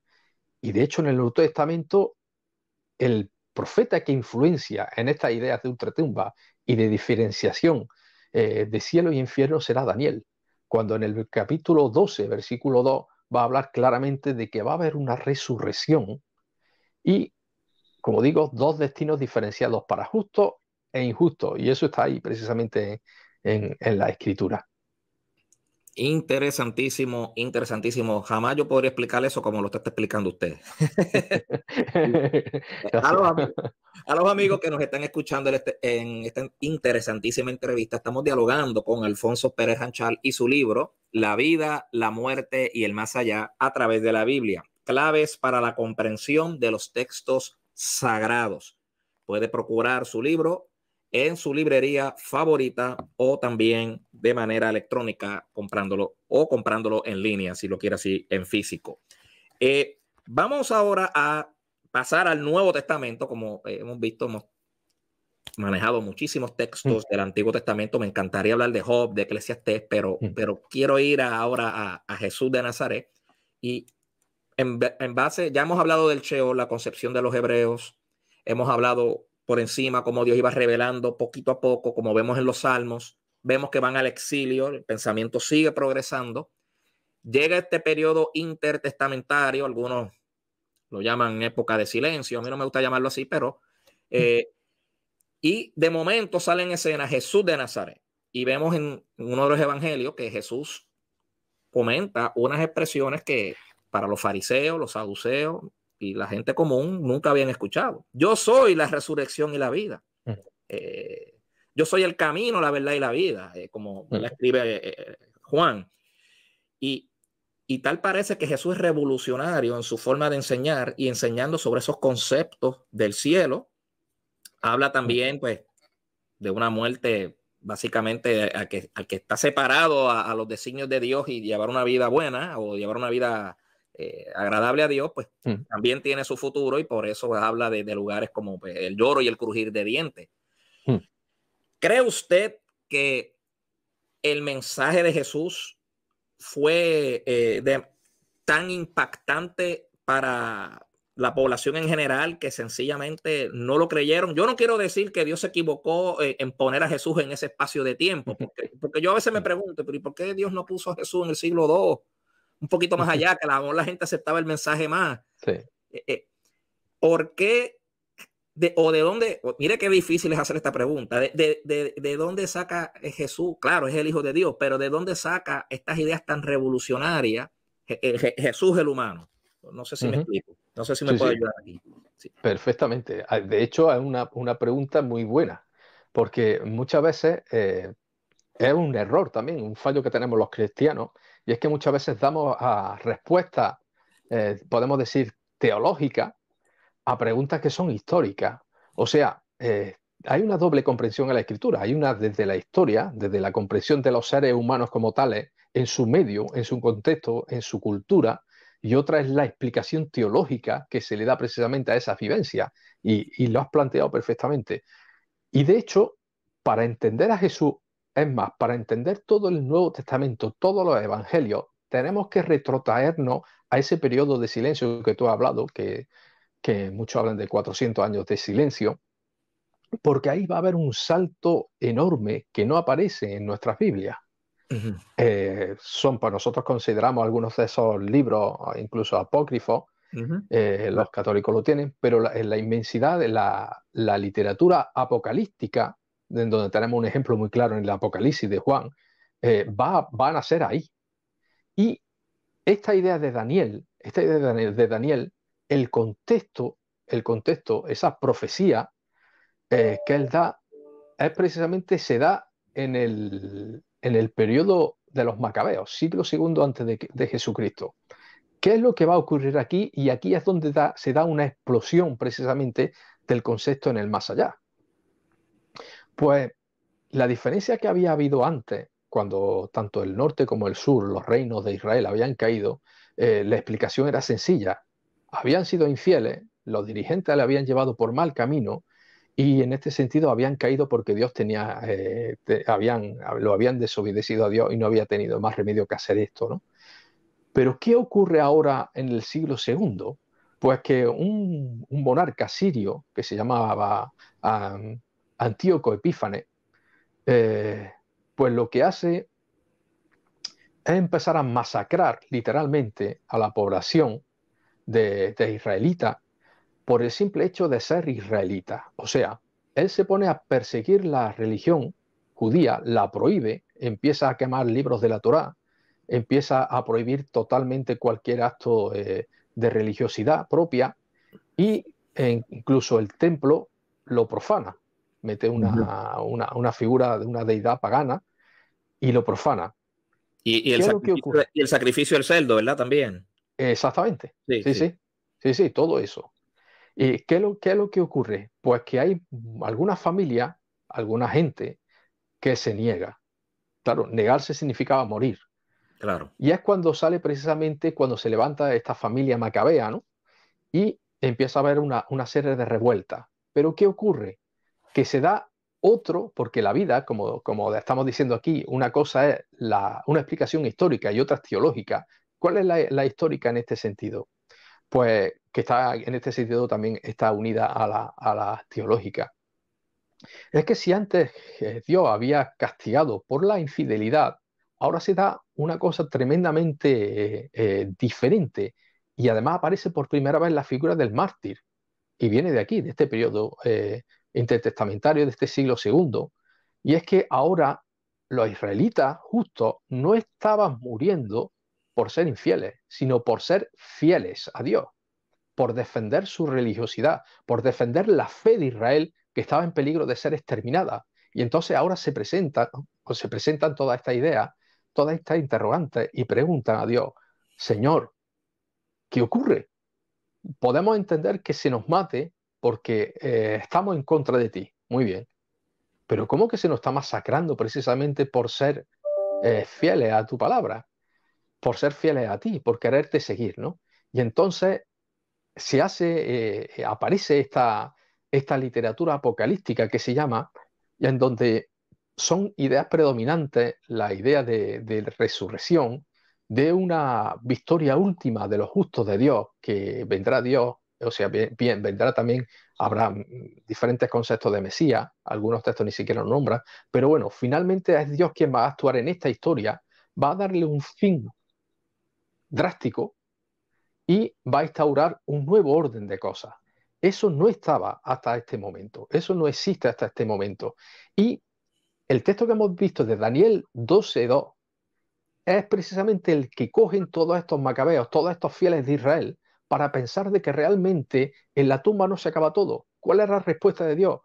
Speaker 2: Y de hecho en el Nuevo Testamento, el profeta que influencia en estas ideas de ultratumba y de diferenciación eh, de cielo y infierno será Daniel, cuando en el capítulo 12, versículo 2, va a hablar claramente de que va a haber una resurrección y como digo, dos destinos diferenciados para justo e injusto. Y eso está ahí precisamente en, la escritura.
Speaker 1: Interesantísimo, interesantísimo. Jamás yo podría explicar eso como lo está explicando usted. a, los, amigos que nos están escuchando este, en esta interesantísima entrevista, estamos dialogando con Alfonso Pérez Ranchal y su libro La vida, la muerte y el más allá a través de la Biblia. Claves para la comprensión de los textos sagrados. Puede procurar su libro en su librería favorita o también de manera electrónica comprándolo o comprándolo en línea, si lo quiere así, en físico. Eh, vamos ahora a pasar al Nuevo Testamento, como eh, hemos visto, hemos manejado muchísimos textos mm. del Antiguo Testamento. Me encantaría hablar de Job, de Eclesiastés, pero, mm. pero quiero ir ahora a, a Jesús de Nazaret y en, base, ya hemos hablado del Cheo, la concepción de los hebreos, hemos hablado por encima cómo Dios iba revelando poquito a poco, como vemos en los salmos, vemos que van al exilio, el pensamiento sigue progresando, llega este periodo intertestamentario, algunos lo llaman época de silencio, a mí no me gusta llamarlo así, pero... Eh, y de momento sale en escena Jesús de Nazaret y vemos en uno de los evangelios que Jesús comenta unas expresiones que para los fariseos, los saduceos y la gente común nunca habían escuchado. Yo soy la resurrección y la vida. Mm. Eh, yo soy el camino, la verdad y la vida, eh, como mm. la escribe eh, Juan. Y, tal parece que Jesús es revolucionario en su forma de enseñar y enseñando sobre esos conceptos del cielo. Habla también, pues, de una muerte básicamente al que, está separado a, a, los designios de Dios y llevar una vida buena o llevar una vida eh, agradable a Dios, pues mm. también tiene su futuro y por eso habla de, lugares como pues, el lloro y el crujir de dientes. Mm. ¿Cree usted que el mensaje de Jesús fue eh, tan impactante para la población en general que sencillamente no lo creyeron. Yo no quiero decir que Dios se equivocó eh, en poner a Jesús en ese espacio de tiempo, porque, yo a veces me pregunto, pero ¿y por qué Dios no puso a Jesús en el siglo II un poquito más allá, que a lo mejor la gente aceptaba el mensaje más. Sí. Eh, eh, ¿Por qué de, o de dónde, mire qué difícil es hacer esta pregunta, de, de, de, dónde saca eh, Jesús, claro, es el Hijo de Dios, pero de dónde saca estas ideas tan revolucionarias Jesús el humano? No sé si me explico, no sé si me puedo ayudar aquí.
Speaker 2: Perfectamente, ah, de hecho es una, una, pregunta muy buena, porque muchas veces es un error también, un fallo que tenemos los cristianos, y es que muchas veces damos a respuestas, eh, podemos decir, teológicas, a preguntas que son históricas. O sea, eh, hay una doble comprensión a la escritura. Hay una desde la historia, desde la comprensión de los seres humanos como tales, en su medio, en su contexto, en su cultura, y otra es la explicación teológica que se le da precisamente a esa vivencia y lo has planteado perfectamente. Y de hecho, para entender a Jesús es más, para entender todo el Nuevo Testamento, todos los evangelios, tenemos que retrotraernos a ese periodo de silencio que tú has hablado, que, muchos hablan de 400 años de silencio, porque ahí va a haber un salto enorme que no aparece en nuestras Biblias. Eh, son, para nosotros consideramos algunos de esos libros, incluso apócrifos, eh, los católicos lo tienen, pero la, en la inmensidad de la literatura apocalíptica donde tenemos un ejemplo muy claro en el Apocalipsis de Juan, eh, va, van a ser ahí. Y esta idea de Daniel, esta idea de Daniel, el contexto, el contexto, esa profecía eh, que él da, es precisamente se da en el, en el periodo de los macabeos, siglo segundo antes de, Jesucristo. ¿Qué es lo que va a ocurrir aquí? Y aquí es donde se da una explosión precisamente del concepto en el más allá. Pues la diferencia que había habido antes, cuando tanto el norte como el sur, los reinos de Israel habían caído, eh, la explicación era sencilla. Habían sido infieles, los dirigentes le habían llevado por mal camino y en este sentido habían caído porque Dios tenía, eh, habían, lo habían desobedecido a Dios y no había tenido más remedio que hacer esto, ¿no? Pero ¿qué ocurre ahora en el siglo II? Pues que un, monarca sirio que se llamaba ah, Antíoco Epífane, eh, pues lo que hace es empezar a masacrar literalmente a la población de, israelita por el simple hecho de ser israelita. O sea, él se pone a perseguir la religión judía, la prohíbe, empieza a quemar libros de la Torá, empieza a prohibir totalmente cualquier acto eh, de religiosidad propia y e incluso el templo lo profana mete una, figura de una deidad
Speaker 1: pagana y lo profana. Y, el, sacrificio, el, sacrificio, del celdo, ¿verdad? También.
Speaker 2: Exactamente. Sí sí, sí, sí, todo eso. ¿Y qué es, lo, lo que ocurre? Pues que hay algunas familias, alguna gente que se niega. Claro, negarse significaba morir. Claro. Y es cuando sale precisamente, cuando se levanta esta familia macabea, ¿no? Y empieza a haber una, una serie de revueltas. Pero ¿qué ocurre? que se da otro, porque la vida, como, como estamos diciendo aquí, una cosa es una explicación histórica y otra teológica. ¿Cuál es la, histórica en este sentido? Pues que está en este sentido también está unida a la, a la teológica. Es que si antes eh, Dios había castigado por la infidelidad, ahora se da una cosa tremendamente eh, eh, diferente y además aparece por primera vez la figura del mártir y viene de aquí, de este periodo intertestamentario de este siglo II, y es que ahora los israelitas justo no estaban muriendo por ser infieles, sino por ser fieles a Dios, por defender su religiosidad, por defender la fe de Israel que estaba en peligro de ser exterminada. Y entonces ahora se presentan, o se presentan toda esta idea, todas estas interrogantes y preguntan a Dios, Señor, ¿qué ocurre? Podemos entender que se nos mate porque eh, estamos en contra de ti. Muy bien. Pero ¿cómo que se nos está masacrando precisamente por ser eh, fieles a tu palabra? Por ser fieles a ti, por quererte seguir, ¿no? Y entonces se hace, eh, aparece esta, esta literatura apocalíptica que se llama, en donde son ideas predominantes la idea de, de, resurrección, de una victoria última de los justos de Dios, que vendrá Dios o sea, bien, vendrá también, habrá mm, diferentes conceptos de Mesías, algunos textos ni siquiera lo nombran, pero bueno, finalmente es Dios quien va a actuar en esta historia, va a darle un fin drástico y va a instaurar un nuevo orden de cosas. Eso no estaba hasta este momento, eso no existe hasta este momento. Y el texto que hemos visto de Daniel 12.2 es precisamente el que cogen todos estos macabeos, todos estos fieles de Israel, para pensar de que realmente en la tumba no se acaba todo. ¿Cuál es la respuesta de Dios?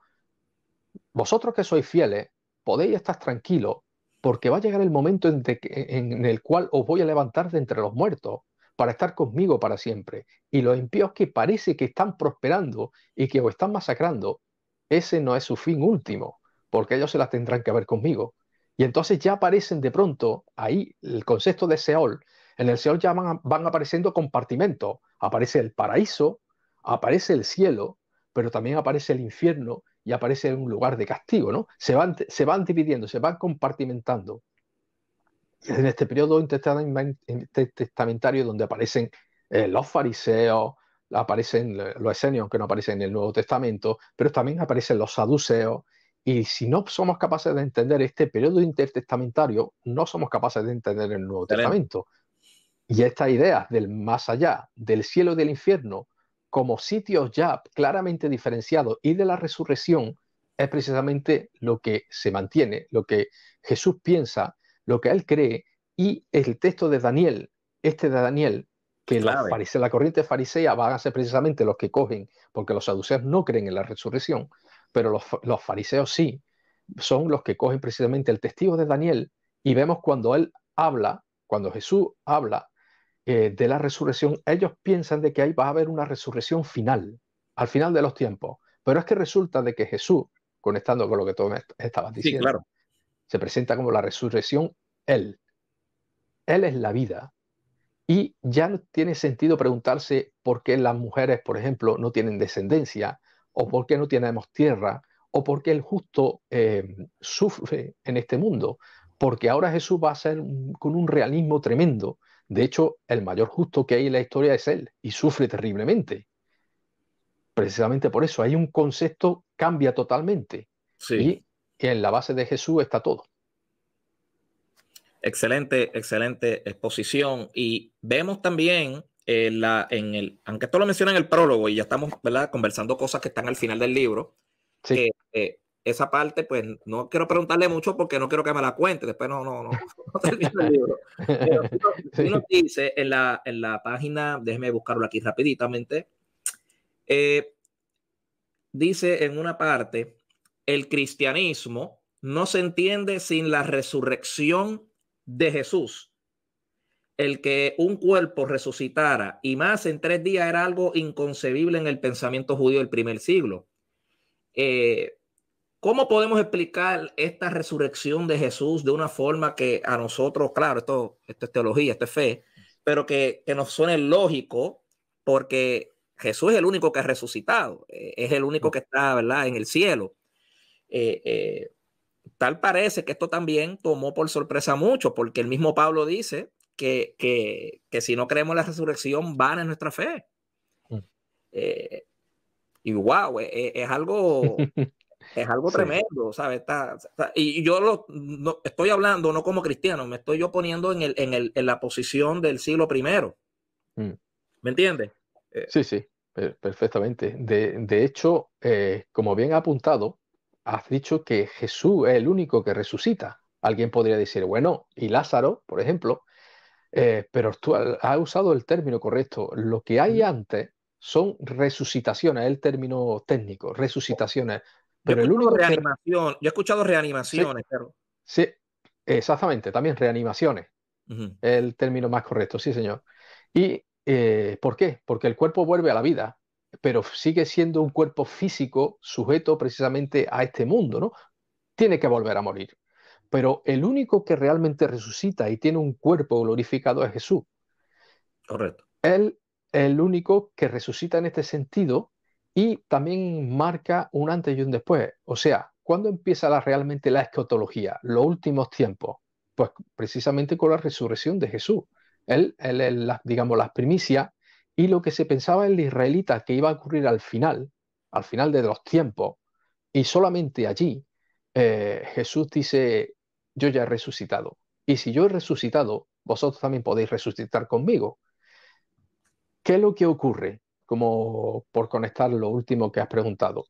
Speaker 2: Vosotros que sois fieles, podéis estar tranquilos, porque va a llegar el momento en, el cual os voy a levantar de entre los muertos para estar conmigo para siempre. Y los impíos que parece que están prosperando y que os están masacrando, ese no es su fin último, porque ellos se las tendrán que ver conmigo. Y entonces ya aparecen de pronto ahí el concepto de Seol, en el cielo ya van, apareciendo compartimentos. Aparece el paraíso, aparece el cielo, pero también aparece el infierno y aparece un lugar de castigo, ¿no? Se van, se van dividiendo, se van compartimentando. En este periodo intertestamentario donde aparecen eh, los fariseos, aparecen los esenios que no aparecen en el Nuevo Testamento, pero también aparecen los saduceos. Y si no somos capaces de entender este periodo intertestamentario, no somos capaces de entender el Nuevo Testamento. Y esta idea del más allá, del cielo y del infierno, como sitios ya claramente diferenciados y de la resurrección, es precisamente lo que se mantiene, lo que Jesús piensa, lo que él cree, y el texto de Daniel, este de Daniel, que la, la corriente farisea van a ser precisamente los que cogen, porque los saduceos no creen en la resurrección, pero los, los fariseos sí, son los que cogen precisamente el testigo de Daniel, y vemos cuando él habla, cuando Jesús habla eh, de la resurrección, ellos piensan de que ahí va a haber una resurrección final, al final de los tiempos. Pero es que resulta de que Jesús, conectando con lo que tú me estabas diciendo, se presenta como la resurrección Él. Él es la vida. Y ya no tiene sentido preguntarse por qué las mujeres, por ejemplo, no tienen descendencia, o por qué no tenemos tierra, o por qué el justo eh, sufre en este mundo. Porque ahora Jesús va a ser con un realismo tremendo de hecho, el mayor justo que hay en la historia es él y sufre terriblemente. Precisamente por eso, hay un concepto cambia totalmente. Sí. Y en la base de Jesús está todo.
Speaker 1: Excelente, excelente exposición. Y vemos también eh, la, en el, aunque esto lo menciona en el prólogo y ya estamos ¿verdad? conversando cosas que están al final del libro, eh, eh, esa parte, pues no quiero preguntarle mucho porque no quiero que me la cuente, después no, no, no, dice en la, en la página, déjeme buscarlo aquí rapiditamente, eh, dice en una parte, el cristianismo no se entiende sin la resurrección de Jesús. El que un cuerpo resucitara y más en tres días era algo inconcebible en el pensamiento judío del primer siglo. Eh, ¿Cómo podemos explicar esta resurrección de Jesús de una forma que a nosotros, claro, esto, esto es teología, esto es fe, pero que, que nos suene lógico porque Jesús es el único que ha resucitado, eh, es el único mm. que está, ¿verdad?, en el cielo. Eh, eh, tal parece que esto también tomó por sorpresa mucho, porque el mismo Pablo dice que, si no creemos en la resurrección, van en nuestra fe. Mm. y wow, es algo Es algo tremendo, ¿sabes? y yo lo, estoy hablando no como cristiano, me estoy yo poniendo en, el, en, la posición del siglo primero. Mm. ¿Me entiendes?
Speaker 2: Eh, sí, sí, perfectamente. De, hecho, eh, como bien ha apuntado, has dicho que Jesús es el único que resucita. Alguien podría decir, bueno, y Lázaro, por ejemplo, eh, pero tú has usado el término correcto. Lo que hay antes son resucitaciones, el término técnico, resucitaciones. Pero el reanimación.
Speaker 1: Yo he escuchado reanimaciones, sí, pero...
Speaker 2: sí exactamente, también reanimaciones. El término más correcto, sí, señor. ¿Y eh, por qué? Porque el cuerpo vuelve a la vida, pero sigue siendo un cuerpo físico sujeto precisamente a este mundo, ¿no? Tiene que volver a morir. Pero el único que realmente resucita y tiene un cuerpo glorificado es Jesús. Correcto. Él el único que resucita en este sentido y también marca un antes y un después. O sea, ¿cuándo empieza realmente la escatología? Los últimos tiempos. Pues precisamente con la resurrección de Jesús. Él, es, digamos, las primicias y lo que se pensaba el israelita que iba a ocurrir al final, al final de los tiempos, y solamente allí eh, Jesús dice, yo ya he resucitado. Y si yo he resucitado, vosotros también podéis resucitar conmigo. ¿Qué es lo que ocurre? como por conectar lo último que has preguntado.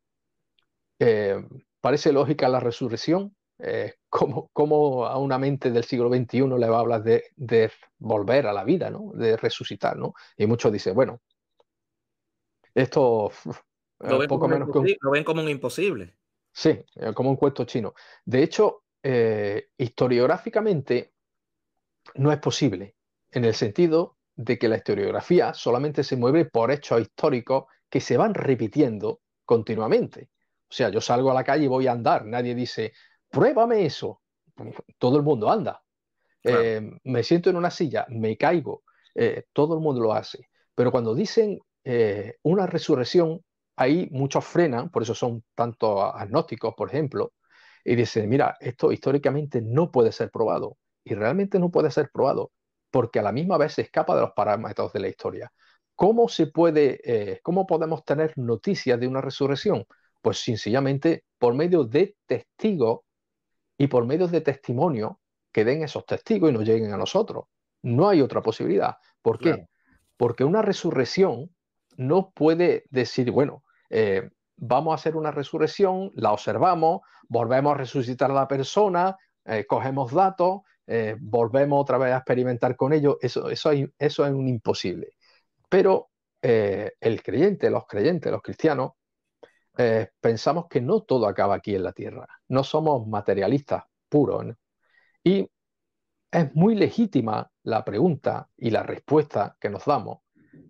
Speaker 2: Eh, ¿Parece lógica la resurrección? Eh, como ¿cómo, a una mente del siglo XXI le va a hablar de, volver a la vida, ¿no? de resucitar? ¿no? Y muchos dicen, bueno, esto lo ven,
Speaker 1: como un imposible.
Speaker 2: Sí, eh, como un cuento chino. De hecho, historiográficamente no es posible, en el sentido de que la historiografía solamente se mueve por hechos históricos que se van repitiendo continuamente. O sea, yo salgo a la calle y voy a andar, nadie dice, pruébame eso. Todo el mundo anda. Eh, me siento en una silla, me caigo, eh, todo el mundo lo hace. Pero cuando dicen eh, una resurrección, ahí muchos frenan, por eso son tanto agnósticos, por ejemplo, y dicen, mira, esto históricamente no puede ser probado. Y realmente no puede ser probado porque a la misma vez se escapa de los parámetros de la historia. ¿Cómo, se puede, eh, ¿Cómo podemos tener noticias de una resurrección? Pues sencillamente por medio de testigos y por medio de testimonio que den esos testigos y nos lleguen a nosotros. No hay otra posibilidad. ¿Por qué? Porque una resurrección no puede decir, bueno, eh, vamos a hacer una resurrección, la observamos, volvemos a resucitar a la persona, eh, cogemos datos eh, volvemos otra vez a experimentar con ellos, eso, eso, hay, eso es un imposible. Pero eh, el creyente, los creyentes, los cristianos, eh, pensamos que no todo acaba aquí en la tierra, no somos materialistas puros. Y es muy legítima la pregunta y la respuesta que nos damos,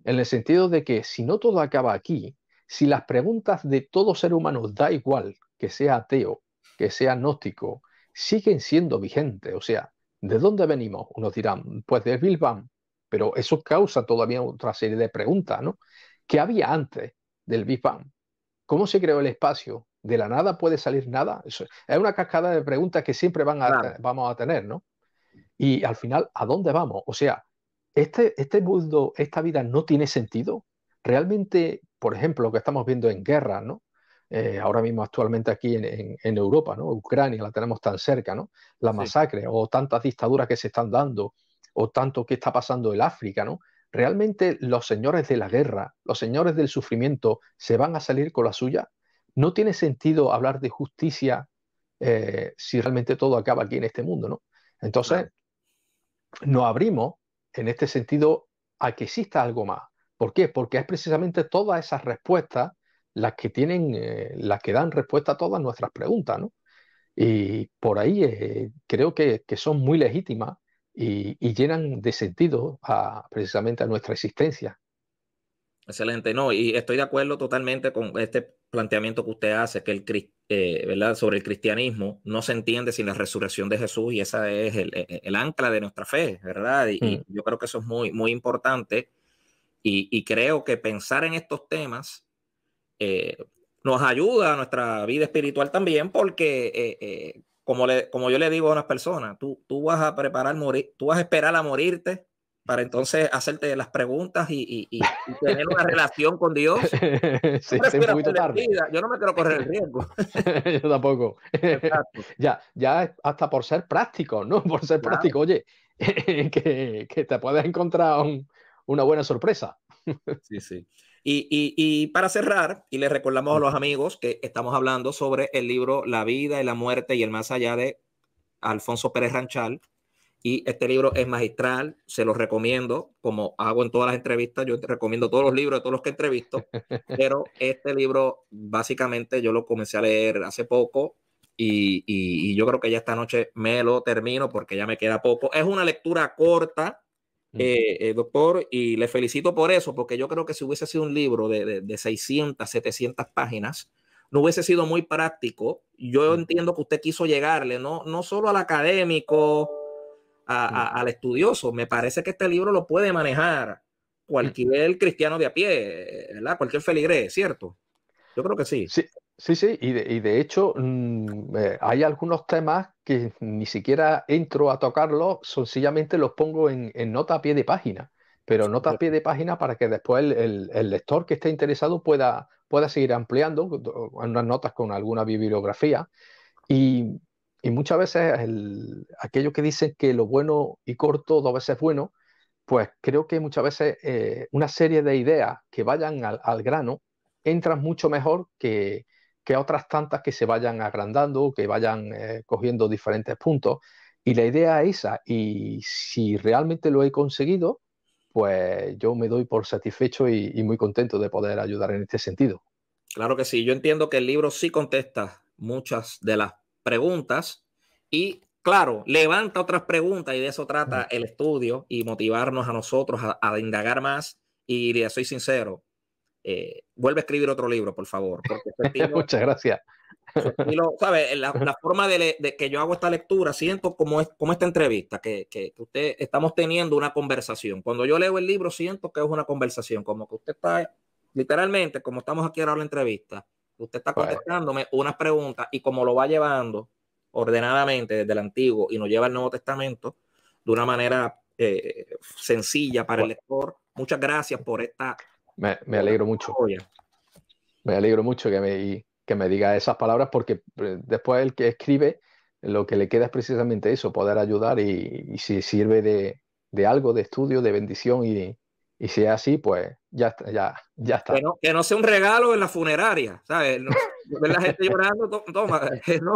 Speaker 2: en el sentido de que si no todo acaba aquí, si las preguntas de todo ser humano, da igual que sea ateo, que sea gnóstico, siguen siendo vigentes, o sea, ¿De dónde venimos? Unos dirán, pues de Bang. pero eso causa todavía otra serie de preguntas, ¿no? ¿Qué había antes del Big Bang? ¿Cómo se creó el espacio? ¿De la nada puede salir nada? Eso es una cascada de preguntas que siempre van a, vamos a tener, ¿no? Y al final, ¿a dónde vamos? O sea, este, este mundo, esta vida no tiene sentido. Realmente, por ejemplo, lo que estamos viendo en guerra, ¿no? Eh, ahora mismo actualmente aquí en, Europa, ¿no? Ucrania la tenemos tan cerca, ¿no? La masacre o tantas dictaduras que se están dando o tanto que está pasando en África, ¿no? ¿Realmente los señores de la guerra, los señores del sufrimiento, se van a salir con la suya? No tiene sentido hablar de justicia eh, si realmente todo acaba aquí en este mundo, ¿no? Entonces, nos abrimos en este sentido a que exista algo más. ¿Por qué? Porque es precisamente todas esas respuestas las que tienen, eh, las que dan respuesta a todas nuestras preguntas, ¿no? Y por ahí eh, creo que, son muy legítimas y, llenan de sentido precisamente a nuestra existencia.
Speaker 1: Excelente, no, y estoy de acuerdo totalmente con este planteamiento que usted hace, que el, eh, ¿verdad? sobre el cristianismo no se entiende sin la resurrección de Jesús y esa es el, e, e, ancla de nuestra fe, ¿verdad? Y, mm. yo creo que eso es muy, muy importante y creo que pensar en estos temas eh, nos ayuda a nuestra vida espiritual también, porque eh, eh, como, le, como yo le digo a las personas, tú, tú vas a preparar morir, tú vas a esperar a morirte para entonces hacerte las preguntas y, tener una relación con Dios. Sí, yo no me quiero correr el
Speaker 2: riesgo. yo tampoco. Ya, ya hasta por ser práctico, ¿no? Por ser práctico, oye, que, te puedes encontrar una buena sorpresa.
Speaker 1: sí, sí. Y, para cerrar, y le recordamos a los amigos que estamos hablando sobre el libro La vida y la muerte y el más allá de Alfonso Pérez Ranchal. Y este libro es magistral, se lo recomiendo, como hago en todas las entrevistas, yo te recomiendo todos los libros de todos los que entrevisto, pero este libro básicamente yo lo comencé a leer hace poco y, y yo creo que ya esta noche me lo termino porque ya me queda poco. Es una lectura corta, Mm. Eh, eh, doctor, y le felicito por eso, porque yo creo que si hubiese sido un libro de, 600, 700 páginas, no hubiese sido muy práctico. Yo mm. entiendo que usted quiso llegarle, no, no solo al académico, mm. al estudioso. Me parece que este libro lo puede manejar cualquier cristiano de a pie, ¿verdad? Cualquier feligrés, ¿cierto? Yo creo que sí. Sí,
Speaker 2: Sí, sí, y de, y de hecho mm, eh, hay algunos temas que ni siquiera entro a tocarlos, sencillamente los pongo en, nota a pie de página, pero nota a pie de página para que después el, lector que esté interesado pueda, pueda seguir ampliando unas notas con alguna bibliografía. Y, muchas veces el, aquellos que dicen que lo bueno y corto dos veces bueno, pues creo que muchas veces eh, una serie de ideas que vayan al grano entran mucho mejor que, que otras tantas que se vayan agrandando, que vayan eh, cogiendo diferentes puntos. Y la idea es esa, y si realmente lo he conseguido, pues yo me doy por satisfecho y, muy contento de poder ayudar en este sentido.
Speaker 1: Claro que sí, yo entiendo que el libro sí contesta muchas de las preguntas y claro, levanta otras preguntas y de eso trata mm. el estudio y motivarnos a nosotros a, a, indagar más. Y soy sincero, eh, vuelve a escribir otro libro, por favor. Muchas gracias. ¿sabe? La, forma de, que yo hago esta lectura, siento como, es, como esta entrevista, que, que, usted estamos teniendo una conversación. Cuando yo leo el libro, siento que es una conversación, como que usted está, literalmente, como estamos aquí ahora en la entrevista, usted está contestándome una unas preguntas y como lo va llevando ordenadamente desde el Antiguo y nos lleva al Nuevo Testamento de una manera eh, sencilla para el lector. Muchas gracias por esta
Speaker 2: me, alegro mucho. Me alegro mucho que me, que me diga esas palabras porque eh, después el que escribe lo que le queda es precisamente eso, poder ayudar y, si sirve de, algo, de estudio, de bendición y, y, si así, pues ya está. Ya, ya está.
Speaker 1: Que, no, sea un regalo en la funeraria, ¿sabes? la gente llorando, toma, no.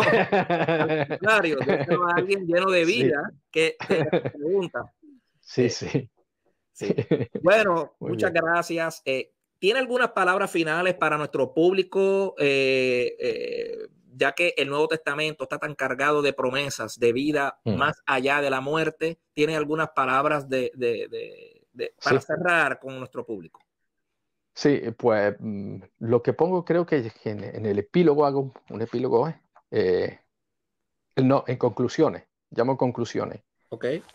Speaker 1: alguien lleno de vida que, pregunta.
Speaker 2: Sí, eh, sí.
Speaker 1: Bueno, muchas gracias. Eh, ¿Tiene algunas palabras finales para nuestro público? Eh, eh, ya que el Nuevo Testamento está tan cargado de promesas de vida mm. más allá de la muerte, ¿tiene algunas palabras de, para cerrar con nuestro público?
Speaker 2: Sí, pues mm, lo que pongo creo que en el epílogo hago un epílogo, no, en conclusiones, llamo conclusiones.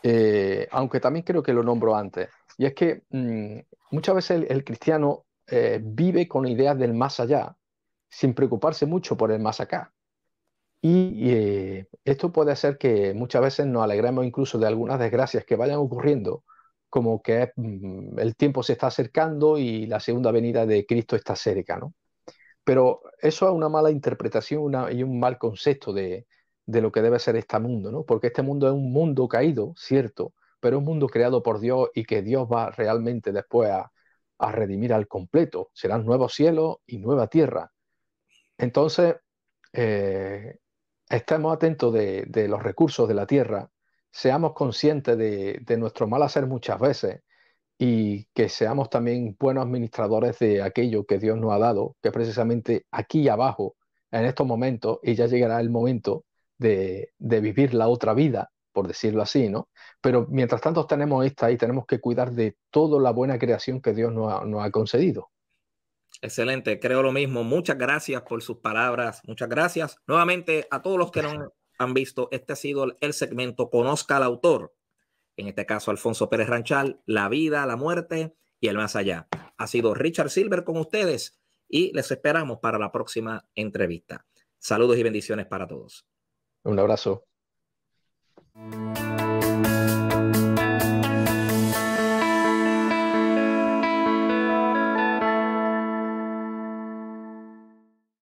Speaker 2: Eh, aunque también creo que lo nombro antes. Y es que mm, muchas veces el, cristiano eh, vive con ideas del más allá, sin preocuparse mucho por el más acá. Y eh, esto puede hacer que muchas veces nos alegremos incluso de algunas desgracias que vayan ocurriendo, como que mm, el tiempo se está acercando y la segunda venida de Cristo está cerca, ¿no? Pero eso es una mala interpretación y un mal concepto de, de lo que debe ser este mundo, Porque este mundo es un mundo caído, cierto, pero un mundo creado por Dios y que Dios va realmente después a, redimir al completo. Serán nuevos cielos y nueva tierra. Entonces, eh, estemos atentos de, los recursos de la tierra, seamos conscientes de, de nuestro mal hacer muchas veces y que seamos también buenos administradores de aquello que Dios nos ha dado, que precisamente aquí abajo, en estos momentos, y ya llegará el momento de, vivir la otra vida, por decirlo así, ¿no? Pero mientras tanto tenemos esta y tenemos que cuidar de toda la buena creación que Dios nos ha, nos ha concedido.
Speaker 1: Excelente, creo lo mismo. Muchas gracias por sus palabras. Muchas gracias. Nuevamente a todos los que nos han visto, este ha sido el segmento Conozca al autor. En este caso, Alfonso Pérez Ranchal, La vida, la muerte y el más allá. Ha sido Richard Silver con ustedes y les esperamos para la próxima entrevista. Saludos y bendiciones para todos. Un abrazo.